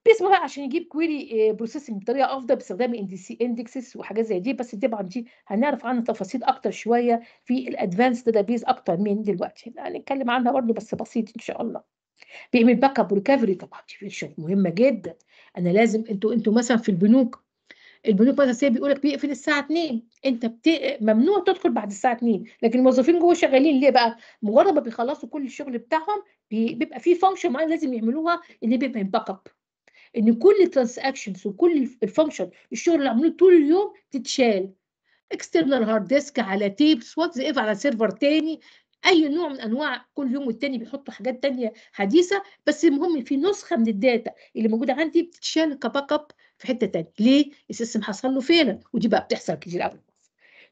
بيسمح بقى عشان يجيب كويري بروسيسنج آه، بطريقه افضل باستخدام اندكسس وحاجات زي دي بس طبعا دي هنعرف عنها تفاصيل اكتر شويه في الادفانس بيز اكتر من دلوقتي هنتكلم عنها برضه بس بسيط ان شاء الله بيعمل باك اب وريكفري طبعا دي شغل مهمه جدا انا لازم انتوا انتوا مثلا في البنوك البنوك مثلا بيقول لك بيقفل الساعه 2 انت بت... ممنوع تدخل بعد الساعه 2 لكن الموظفين جوه شغالين ليه بقى مجرد ما بيخلصوا كل الشغل بتاعهم بيبقى في فانكشن معين لازم يعملوها ان بيبقى باك اب ان كل الترانزاكشنز وكل الفانكشن الشغل اللي عملوه طول اليوم تتشال اكسترنال هارد ديسك على تيبس واتس ايف على سيرفر تاني اي نوع من انواع كل يوم والتاني بيحطوا حاجات تانية حديثه بس المهم في نسخه من الداتا اللي موجوده عندي بتتشال كباك اب في حته تانية ليه السيستم حصل له فعلا ودي بقى بتحصل كتير قوي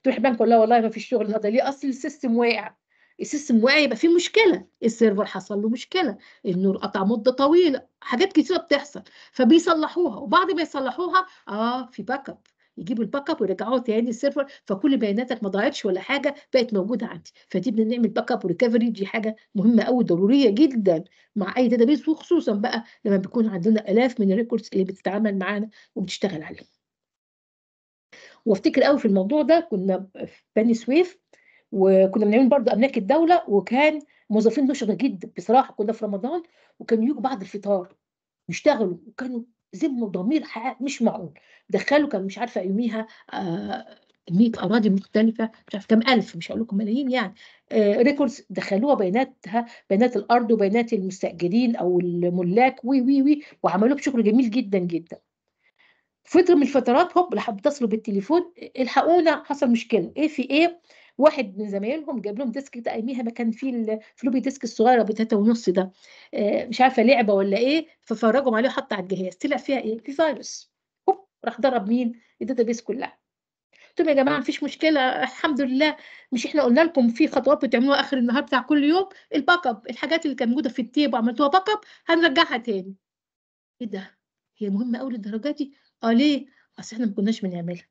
تروح البنك والله والله ما فيش شغل النهارده ليه اصل السيستم واقع السيستم واقع يبقى فيه مشكله السيرفر حصل له مشكله النور قطع مده طويله حاجات كتيره بتحصل فبيصلحوها وبعد ما يصلحوها اه في باك اب يجيبوا الباك اب ويرجعوها تاني السيرفر فكل بياناتك ما ضاعتش ولا حاجه بقت موجوده عندي فدي بنعمل باك اب وريكفري دي حاجه مهمه قوي ضروريه جدا مع اي داتابيس وخصوصا بقى لما بيكون عندنا الاف من الريكوردز اللي بتتعامل معانا وبتشتغل عليها وافتكر قوي في الموضوع ده كنا في بني سويف وكنا بنعمل برضه املاك الدوله وكان موظفين نشطه جدا بصراحه كنا في رمضان وكانوا يجوا بعد الفطار يشتغلوا وكانوا ذم ضمير ضمير مش معقول دخله كان مش عارفه يوميها 100 آه، اراضي مختلفه مش عارفه كام الف مش هقول لكم ملايين يعني آه ريكوردز دخلوها بياناتها بيانات الارض وبيانات المستاجرين او الملاك وي وي وي وعملوه بشكل جميل جدا جدا فتره من الفترات هوب لحد اتصلوا بالتليفون الحقونا حصل مشكله ايه في ايه واحد من زمايلهم جاب لهم ديسك كده اياميها ما كان فيه الفلوبي ديسك الصغيره 3 ونص ده آه، مش عارفه لعبه ولا ايه ففرجهم عليه وحط على الجهاز طلع فيها ايه؟ في فيروس هوب راح ضرب مين؟ الداتا بيس كلها قلت لهم يا جماعه مفيش مشكله الحمد لله مش احنا قلنا لكم في خطوات بتعملوها اخر النهار بتاع كل يوم الباك اب الحاجات اللي كانت موجوده في التيب وعملتوها باك اب هنرجعها تاني ايه ده هي مهمه قوي للدرجه دي اه ليه اصل احنا ما كناش بنعملها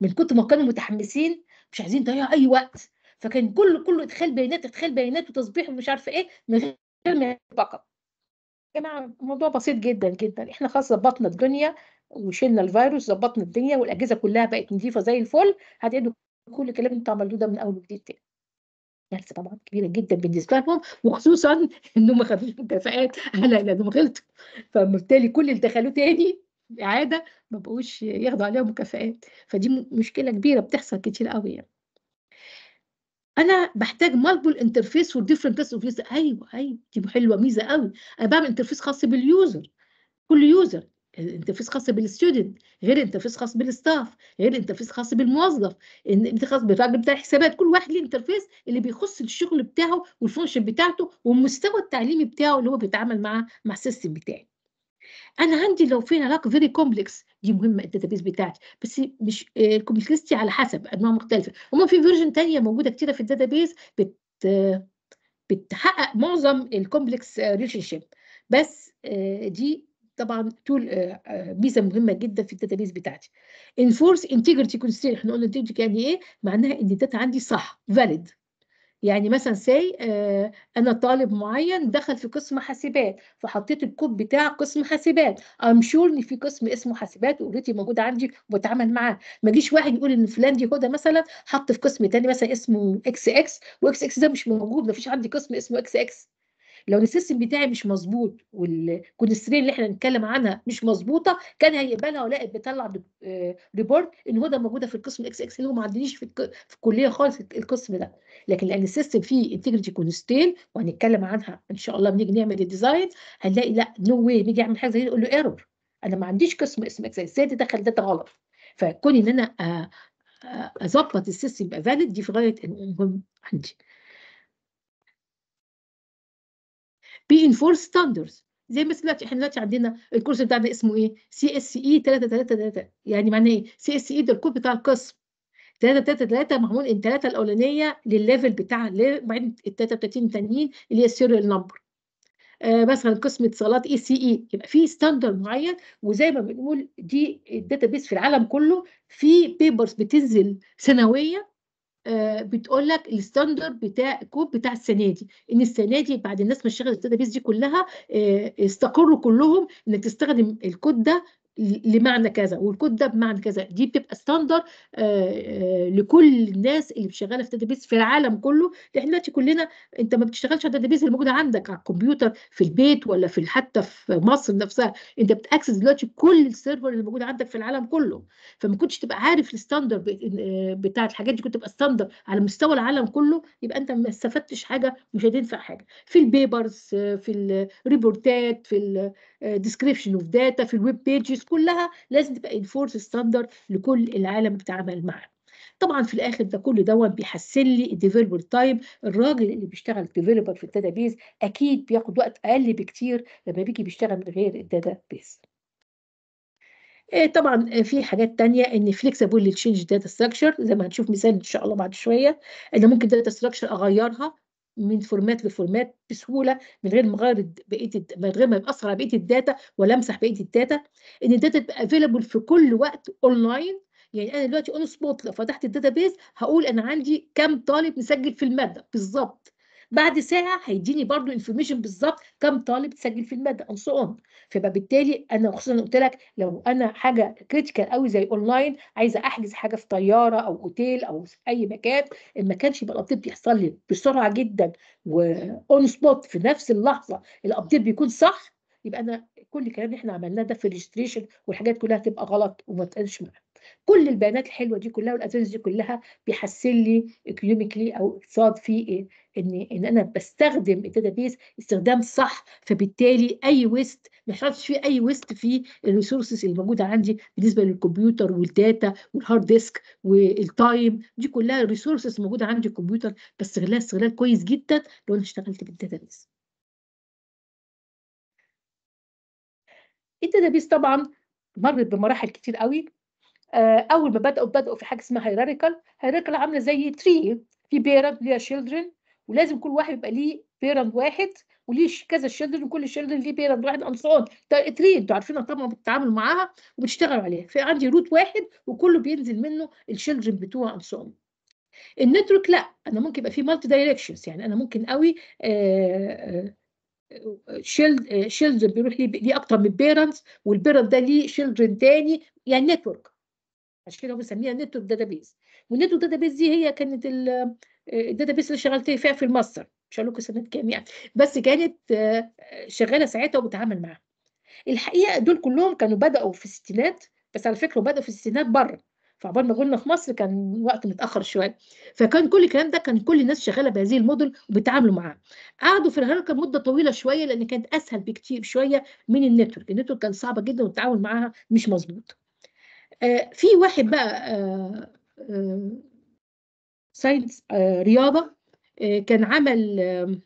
من كتر ما كانوا متحمسين مش عايزين نضيع اي وقت فكان كله كله ادخال بيانات ادخال بيانات وتصبيح ومش عارفه ايه من غير ما باك اب يا جماعه الموضوع بسيط جدا جدا احنا خلاص ظبطنا الدنيا وشلنا الفيروس ظبطنا الدنيا والاجهزه كلها بقت نظيفه زي الفل هتعيدوا كل الكلام اللي انتوا عملتوه ده من اول وجديد تاني جلسه طبعا كبيره جدا بالنسبه لهم وخصوصا انهم ما خدوا مكافئات على لانهم غلطوا فبالتالي كل اللي دخلوه تاني اعاده ما بقوش ياخدوا عليها مكافآت فدي مشكله كبيره بتحصل كتير قوي يعني. انا بحتاج مالبل انترفيس وديفرنت تاست اوف يوزر ايوه ايوه دي حلوه ميزه قوي انا بعمل انترفيس خاص باليوزر كل يوزر انترفيس خاص بالستودنت غير انترفيس خاص بالستاف غير انترفيس خاص بالموظف انترفيس خاص بالراجل بتاع الحسابات كل واحد ليه انترفيس اللي بيخص الشغل بتاعه والفونشن بتاعته والمستوى التعليمي بتاعه اللي هو بيتعامل مع مع السيستم بتاعه انا عندي لو في علاقه فيري كومبلكس دي مهمه الداتابيز بتاعتي بس مش الكومبلكسيتي آه، على حسب انواع مختلفه هما في فيرجن تانية موجوده كتيره في الداتابيز بت بتحقق معظم الكومبلكس ريليشن شيب بس آه، دي طبعا تول آه، ميزه مهمه جدا في الداتابيز بتاعتي انفورس انتجرتي كونسترين احنا قلنا انتجرتي يعني ايه معناها ان الداتا عندي صح فاليد يعني مثلا ساي آه انا طالب معين دخل في قسم حاسبات فحطيت الكود بتاع قسم حاسبات ام شور ان في قسم اسمه حاسبات اوريدي موجود عندي وبتعامل معاه ما جيش واحد يقول ان فلان دي هدى مثلا حط في قسم تاني مثلا اسمه اكس اكس واكس اكس ده مش موجود ما فيش عندي قسم اسمه اكس اكس لو السيستم بتاعي مش مظبوط والكونسترين اللي احنا بنتكلم عنها مش مظبوطه كان هيقبلها ولاقي بيطلع ريبورت آه، ان هو ده موجوده في القسم اكس اكس اللي هو ما عندنيش في, الكليه خالص القسم ده لكن لان السيستم فيه انتجريتي كونسترين وهنتكلم عنها ان شاء الله بنيجي نعمل الديزاين هنلاقي لا نو واي نيجي اعمل حاجه زي دي نقول له ايرور انا ما عنديش قسم اسم اكس ازاي دخل ده غلط فكون ان انا آه، آه، اظبط السيستم يبقى فاليد دي في غايه المهم عندي بانفورس ستاندرز زي مثلا احنا دلوقتي عندنا الكورس بتاعنا اسمه ايه؟ سي اس اي 333 يعني معناه ايه؟ سي اس اي ده الكود بتاع القسم 333 معمول الثلاثه الاولانيه للليفل بتاع بعدين ال 33 التانيين اللي هي السيريال نمبر آه مثلا قسم اتصالات اي سي اي يبقى في ستاندرد معين وزي ما بنقول دي الداتا بيس في العالم كله في بيبرز بتنزل سنويه بتقول لك الستاندر بتاع الكود بتاع السنه دي ان السنه دي بعد الناس ما اشتغلت الداتابيس دي كلها آه، استقروا كلهم انك تستخدم الكود ده لمعنى كذا والكود ده بمعنى كذا دي بتبقى ستاندر آه، آه، لكل الناس اللي شغاله في داتابيز في العالم كله لان دلوقتي كلنا انت ما بتشتغلش على الداتابيز اللي موجوده عندك على الكمبيوتر في البيت ولا في حتى في مصر نفسها انت بتاكسس دلوقتي كل السيرفر اللي موجود عندك في العالم كله فما كنتش تبقى عارف الستاندر آه، بتاع الحاجات دي كنت تبقى ستاندر على مستوى العالم كله يبقى انت ما استفدتش حاجه مش هتنفع حاجه في البيبرز في الريبورتات في الديسكريبشن اوف داتا في الويب بيجز كلها لازم تبقى انفورس ستاندر لكل العالم بتعمل معاه طبعا في الاخر ده كل دوت بيحسن لي الديفلوبر تايم الراجل اللي بيشتغل ديفلوبر في الداتابيز اكيد بياخد وقت اقل بكتير لما بيجي بيشتغل من غير الداتابيز آه، طبعا في حاجات تانية ان فليكسبل تشينج داتا ستراكشر زي ما هنشوف مثال ان شاء الله بعد شويه ان ممكن داتا ستراكشر اغيرها من فورمات لفورمات بسهوله من غير ما اغير بقيه من غير ما ياثر على بقيه الداتا ولا امسح بقيه الداتا ان الداتا تبقى افيلبل في كل وقت اونلاين يعني انا دلوقتي اون سبوت لو فتحت الداتا بيز هقول انا عندي كام طالب مسجل في الماده بالظبط بعد ساعه هيديني برضو انفورميشن بالظبط كم طالب تسجل في الماده أو سو اون فيبقى بالتالي انا خصوصا قلت لك لو انا حاجه كريتيكال قوي زي اونلاين عايزه احجز حاجه في طياره او اوتيل او في اي مكان ما كانش يبقى الابديت بيحصل لي بسرعه جدا واون سبوت في نفس اللحظه الابديت بيكون صح يبقى انا كل الكلام اللي احنا عملناه ده في الريجستريشن والحاجات كلها تبقى غلط وما تقلش معاك كل البيانات الحلوه دي كلها والاتنس دي كلها بيحسن لي ايكونوميكلي او اقتصاد في ايه ان ان انا بستخدم الداتابيس استخدام صح فبالتالي اي ويست ما يحصلش فيه اي ويست في الريسورسز اللي موجوده عندي بالنسبه للكمبيوتر والداتا والهارد ديسك والتايم دي كلها ريسورسز موجوده عندي الكمبيوتر بستغلها استغلال كويس جدا لو انا اشتغلت بالداتابيس الداتابيس طبعا مرت بمراحل كتير قوي آه، اول ما بداوا بداوا في حاجه اسمها هيراريكال هيراريكال عامله زي تري في بيرنت ليها شيلدرن ولازم كل واحد يبقى ليه بيرنت واحد وليه كذا شيلدرن وكل شيلدرن ليه بيرنت واحد انصون تري انتوا عارفينها طبعا بتتعاملوا معاها وبتشتغلوا عليها عندي روت واحد وكله بينزل منه الشيلدرن بتوع انصون النتورك لا انا ممكن يبقى في مالتي دايركشنز يعني انا ممكن قوي آآ شيلد شيلدرن بيروح ليه اكتر من بيرنتس والبيرنت ده ليه شيلدرن تاني يعني نتورك عشان كده هو نتورك داتابيز والنتورك داتابيز دي هي كانت الداتابيز آه، اللي شغلت فيها في الماستر مش هقول لكم سنه كام يعني بس كانت آه، شغاله ساعتها وبتعامل معاها الحقيقه دول كلهم كانوا بداوا في الستينات بس على فكره بداوا في الستينات بره فعبال ما قلنا في مصر كان وقت متاخر شويه فكان كل الكلام ده كان كل الناس شغاله بهذه الموديل وبيتعاملوا معاه قعدوا في الهرم مده طويله شويه لان كانت اسهل بكتير شويه من النتورك النتورك كان صعبه جدا والتعامل معاها مش مظبوط آه، في واحد بقى ساينس آه، آه، رياضه كان عمل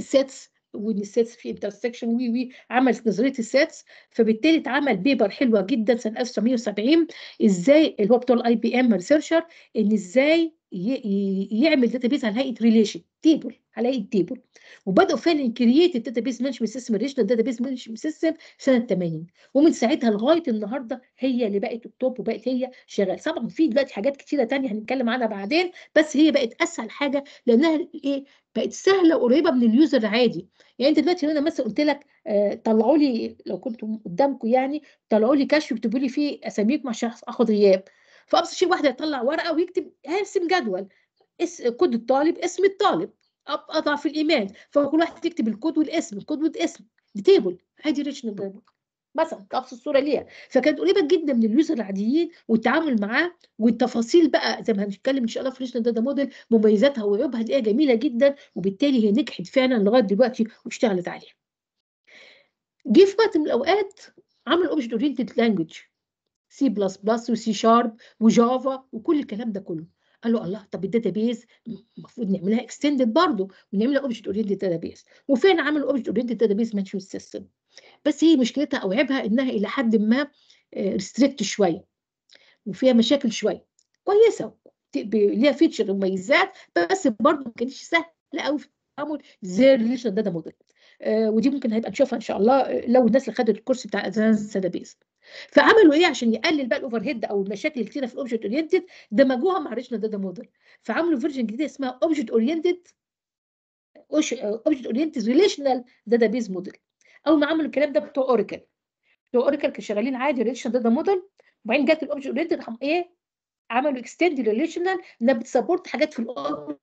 سيتس وان السيتس في انترسكشن وي وي عمل نظريه السيتس فبالتالي اتعمل بيبر حلوه جدا سنه 1970 ازاي اللي هو بتوع الاي بي ام ريسيرشر ان ازاي يعمل داتابيس على هيئه ريليشن تيبل على هيئه تيبل وبداوا فعلا كرييت الداتابيس مانجمنت سيستم الريجنال داتابيس مانجمنت سيستم سنه 80 ومن ساعتها لغايه النهارده هي اللي بقت التوب وبقت هي شغاله طبعا في دلوقتي حاجات كتيره ثانيه هنتكلم عنها بعدين بس هي بقت اسهل حاجه لانها ايه بقت سهله وقريبه من اليوزر العادي يعني انت دلوقتي انا مثلا قلت لك آه طلعوا لي لو كنتم قدامكم يعني طلعوا لي كشف اكتبوا لي فيه اساميكم عشان اخد غياب فابسط شيء واحد يطلع ورقه ويكتب اسم جدول كود الطالب اسم الطالب اضعف الايمان فكل واحد يكتب الكود والاسم الكود والاسم تيبل عادي ريشنال مثلا ابسط صوره ليها فكانت قريبه جدا من اليوزر العاديين والتعامل معاه والتفاصيل بقى زي ما هنتكلم ان شاء الله في ريشنال داتا موديل مميزاتها وعيوبها هنلاقيها جميله جدا وبالتالي هي نجحت فعلا لغايه دلوقتي واشتغلت عليها. جه في وقت من الاوقات عمل اوبجكت اورينتد لانجوج سي بلس بلس وسي شارب وجافا وكل الكلام ده كله قال له الله طب الداتا بيز المفروض نعملها اكستندد برضه ونعملها اوبجكت اورينتد داتا بيز وفعلا عملوا اوبجكت اورينتد داتا بيز مانجمنت سيستم بس هي مشكلتها او عيبها انها الى حد ما ريستريكت آه، شويه وفيها مشاكل شويه كويسه ليها فيتشر مميزات بس برضه ما كانتش سهله قوي في التعامل زي الريليشن داتا موديل ودي ممكن هيبقى نشوفها ان شاء الله آه، لو الناس اللي خدت الكورس بتاع ادفانس داتا بيز فعملوا ايه عشان يقلل بقى الاوفر هيد او المشاكل الكتيره في الاوبجكت اورينتد دمجوها مع ريجنال داتا موديل فعملوا فيرجن جديده اسمها اوبجكت اورينتد اوبجكت اورينتد ريليشنال داتا بيز موديل اول ما عملوا الكلام ده بتوع اوراكل بتوع اوراكل كانوا شغالين عادي ريليشنال داتا موديل وبعدين جت الاوبجكت اورينتد ايه عملوا اكستند ريليشنال انها بتسبورت حاجات في الاوبجكت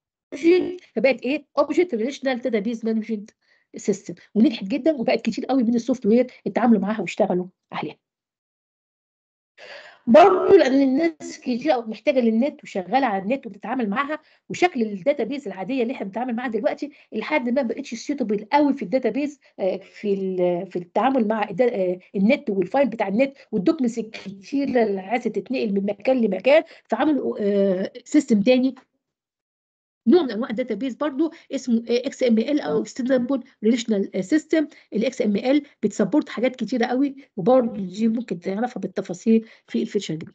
فبقت ايه اوبجكت ريليشنال داتا بيز مانجمنت سيستم ونجحت جدا وبقت كتير قوي من السوفت وير اتعاملوا معاها واشتغلوا عليها برضه لان الناس كتير قوي محتاجه للنت وشغاله على النت وبتتعامل معاها وشكل الداتابيز العاديه اللي احنا بنتعامل معاها دلوقتي لحد ما بقتش سيوتبل قوي في الداتابيز آه، في في التعامل مع آه، النت والفايل بتاع النت والدوكمنتس الكتيره اللي عايزه تتنقل من مكان لمكان فعملوا سيستم آه، تاني نوع من انواع الداتا بيز برضو اسمه اكس ام آه. ال او اكستندبل ريليشنال سيستم الاكس ام ال بتسبورت حاجات كتيره قوي وبرضو دي ممكن تعرفها بالتفاصيل في الفيتشر دي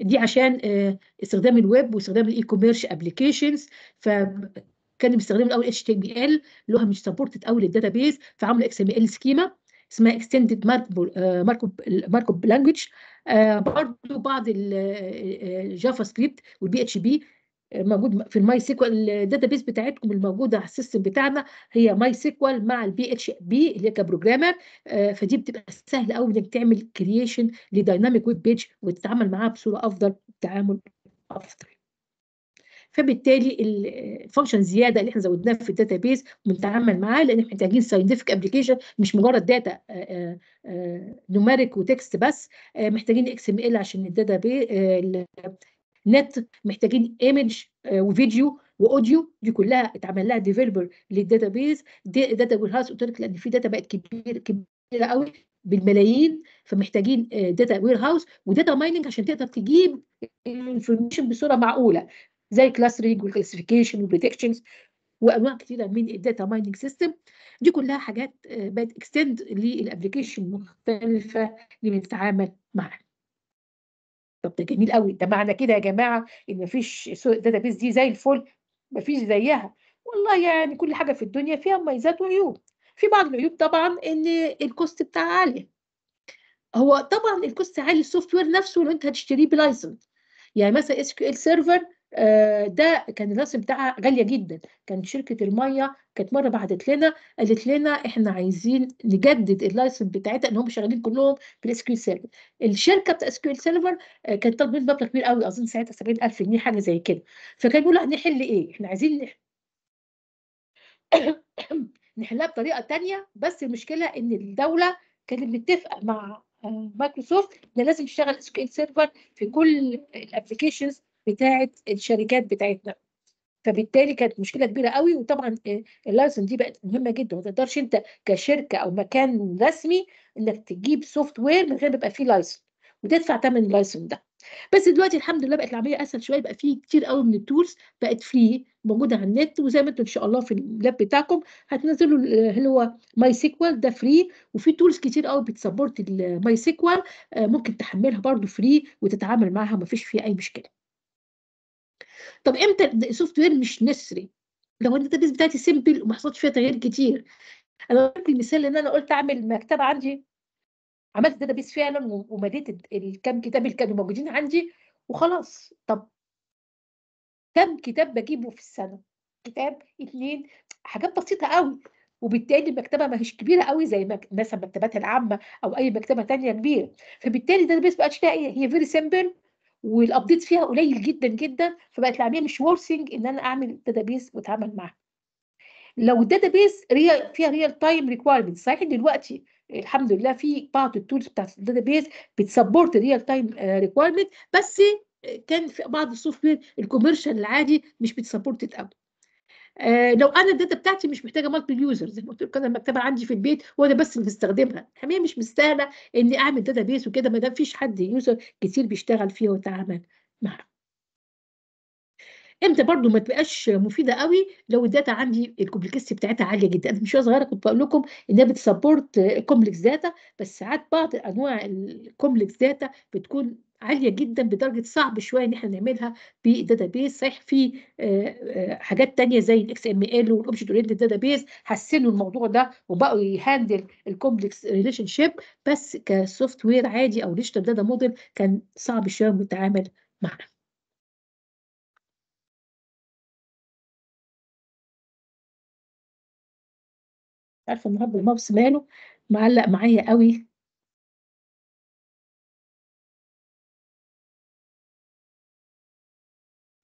دي عشان آه، استخدام الويب واستخدام الاي كوميرش ابلكيشنز ف كان بيستخدموا الاول اتش تي ام ال اللي هو مش سبورتد قوي للداتا بيز فعملوا اكس ام آه، ال سكيما اسمها اكستندد ماركو ماركو لانجوج برضه بعض الجافا سكريبت والبي اتش بي موجود في الماي سيكوال بيس بتاعتكم الموجوده على السيستم بتاعنا هي ماي سيكوال مع البي اتش بي اللي هي كبروجرامر آه، فدي بتبقى سهله قوي انك تعمل كرييشن لدايناميك ويب بيج وتتعامل معاها بصوره افضل تعامل افضل فبالتالي الفانكشن زياده اللي احنا زودناها في بيس بنتعامل معاه لان احنا محتاجين ساينتفك ابلكيشن مش مجرد داتا نوميريك وتكست بس آه، محتاجين اكس ام ال عشان الداتا آه، نت محتاجين ايمج آه، وفيديو واوديو دي كلها اتعمل لها ديفلوبر للداتابيز دي داتا وير هاوس قلت لك لان في داتا بقت كبير كبيره قوي بالملايين فمحتاجين داتا وير هاوس وداتا مايننج عشان تقدر تجيب الانفورميشن بصوره معقوله زي كلاسترنج والكلاسيفيكيشن والبريدكشنز وانواع كثيره من الداتا مايننج سيستم دي كلها حاجات آه، بقت اكستند للابلكيشن مختلفه اللي بنتعامل معاها طب ده جميل قوي ده معنى كده يا جماعه ان مفيش بيز دي زي الفل مفيش زيها والله يعني كل حاجه في الدنيا فيها مميزات وعيوب في بعض العيوب طبعا ان الكوست بتاعها عالي هو طبعا الكوست عالي السوفت وير نفسه لو انت هتشتريه بلايسنس يعني مثلا اس كيو ال سيرفر آه، ده كان الراس بتاعها غاليه جدا كانت شركه الميه كانت مره بعتت لنا قالت لنا احنا عايزين نجدد اللايسنس بتاعتها ان هم شغالين كلهم بالاس كيو سيرفر الشركه بتاع اس كيو سيرفر كانت طالبين مبلغ كبير قوي اظن ساعتها 70000 جنيه حاجه زي كده فكان بيقولوا هنحل ايه احنا عايزين نحلها بطريقه تانية بس المشكله ان الدوله كانت متفقه مع آه، مايكروسوفت ان لازم تشتغل اس كيو سيرفر في كل الابلكيشنز بتاعه الشركات بتاعتنا فبالتالي كانت مشكله كبيره قوي وطبعا اللايسنس دي بقت مهمه جدا ما تقدرش انت كشركه او مكان رسمي انك تجيب سوفت وير من غير ما يبقى فيه لايسنس وتدفع ثمن اللايسنس ده بس دلوقتي الحمد لله بقت العمليه اسهل شويه بقى فيه كتير قوي من التولز بقت فري موجوده على النت وزي ما انتم ان شاء الله في اللاب بتاعكم هتنزلوا اللي هو ماي سيكوال ده فري وفي تولز كتير قوي بتسبورت الماي سيكوال آه، ممكن تحملها برده فري وتتعامل معاها ما فيش فيها اي مشكله طب امتى السوفت وير مش نسري لو بيس بتاعتي سيمبل وما حصلش فيها تغيير كتير انا قلت المثال ان انا قلت اعمل مكتبه عندي عملت داتا بيس فعلا ومديت الكام كتاب اللي كانوا موجودين عندي وخلاص طب كم كتاب بجيبه في السنه كتاب اتنين حاجات بسيطه قوي وبالتالي المكتبه ما هيش كبيره قوي زي مثلا المكتبات العامه او اي مكتبه تانية كبيره فبالتالي بيس بقى هي فيري سيمبل والابديت فيها قليل جدا جدا فبقت العمليه مش ورثنج ان انا اعمل داتابيس واتعامل معاها لو الداتابيس ريال فيها ريال تايم ريكويرمنت صحيح دلوقتي الحمد لله في بعض التولز بتاعت الداتابيس بتسبورت ريال تايم ريكويرمنت بس آه، كان في بعض السوفت وير الكوميرشال العادي مش بتسبورت قوي آه، لو انا الداتا بتاعتي مش محتاجه مالتي يوزر زي ما قلت لكم انا المكتبه عندي في البيت وانا بس اللي بستخدمها هي مش مستاهله اني اعمل داتا بيس وكده ما دام فيش حد يوزر كتير بيشتغل فيها ويتعامل معاها امتى برضو ما تبقاش مفيده قوي لو الداتا عندي الكومبلكس بتاعتها عاليه جدا انا مش صغيره كنت بقول لكم انها بتسبورت كومبلكس داتا بس ساعات بعض انواع الكومبلكس داتا بتكون عاليه جدا بدرجه صعب شويه ان احنا نعملها بداتابيز صحيح في آه، آه، حاجات تانية زي الاكس ام ال والاوبجكت اورينتد داتابيز حسنوا الموضوع ده وبقوا يهاندل الكومبلكس ريليشن شيب بس كسوفت وير عادي او ديجيتال داتا موديل كان صعب شويه نتعامل معاه عارفه النهارده الماوس ماله معلق معايا قوي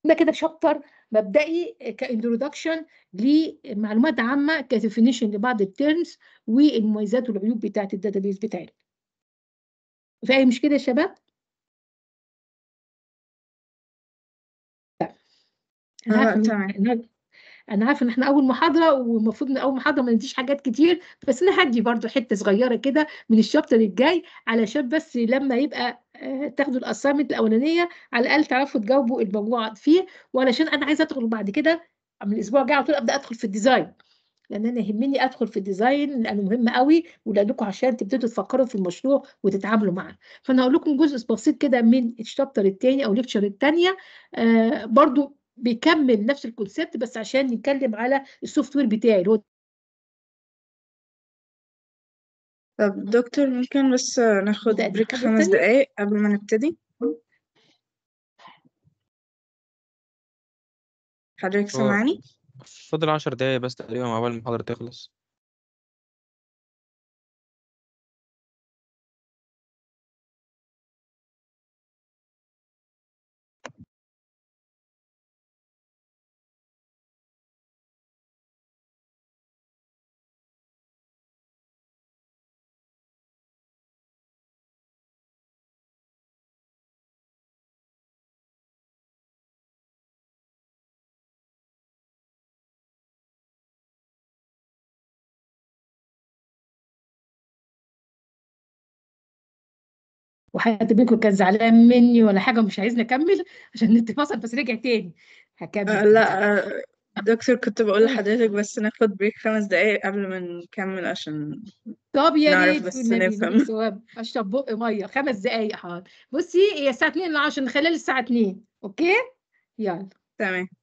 ده كده شابتر مبدئي كانترودكشن لمعلومات عامه كديفينيشن لبعض التيرمز والمميزات والعيوب بتاعه الداتابيز بتاعنا في اي مشكله يا شباب طيب. آه، انا عارفه ان احنا اول محاضره والمفروض ان اول محاضره ما نديش حاجات كتير بس انا هدي برضو حته صغيره كده من الشابتر الجاي علشان بس لما يبقى آه، تاخدوا الاسايمنت الاولانيه على الاقل تعرفوا تجاوبوا المجموعه فيه وعلشان انا عايزه ادخل بعد كده من الاسبوع الجاي على طول ابدا ادخل في الديزاين لان انا يهمني ادخل في الديزاين لانه مهم قوي ولانكم عشان تبتدوا تفكروا في المشروع وتتعاملوا معاه فانا هقول لكم جزء بسيط كده من الشابتر الثاني او الليكتشر الثانيه آه، برضو بيكمل نفس الكونسيبت بس عشان نتكلم على السوفت وير بتاعي اللي هو طب دكتور ممكن بس ناخد بريك خمس دقايق قبل ما نبتدي حضرتك اه، سامعني؟ فضل عشر دقايق بس تقريبا عقبال المحاضرة تخلص وحد منكم كان زعلان مني ولا حاجه ومش عايزني اكمل عشان نتفصل بس رجع تاني هكمل آه لا آه دكتور كنت بقول لحضرتك بس ناخد بريك خمس دقايق قبل ما نكمل عشان طب يا ريت بس نفهم اشرب بق ميه خمس دقايق حاضر بصي هي الساعه 2 العشر خلال الساعه 2 اوكي يلا تمام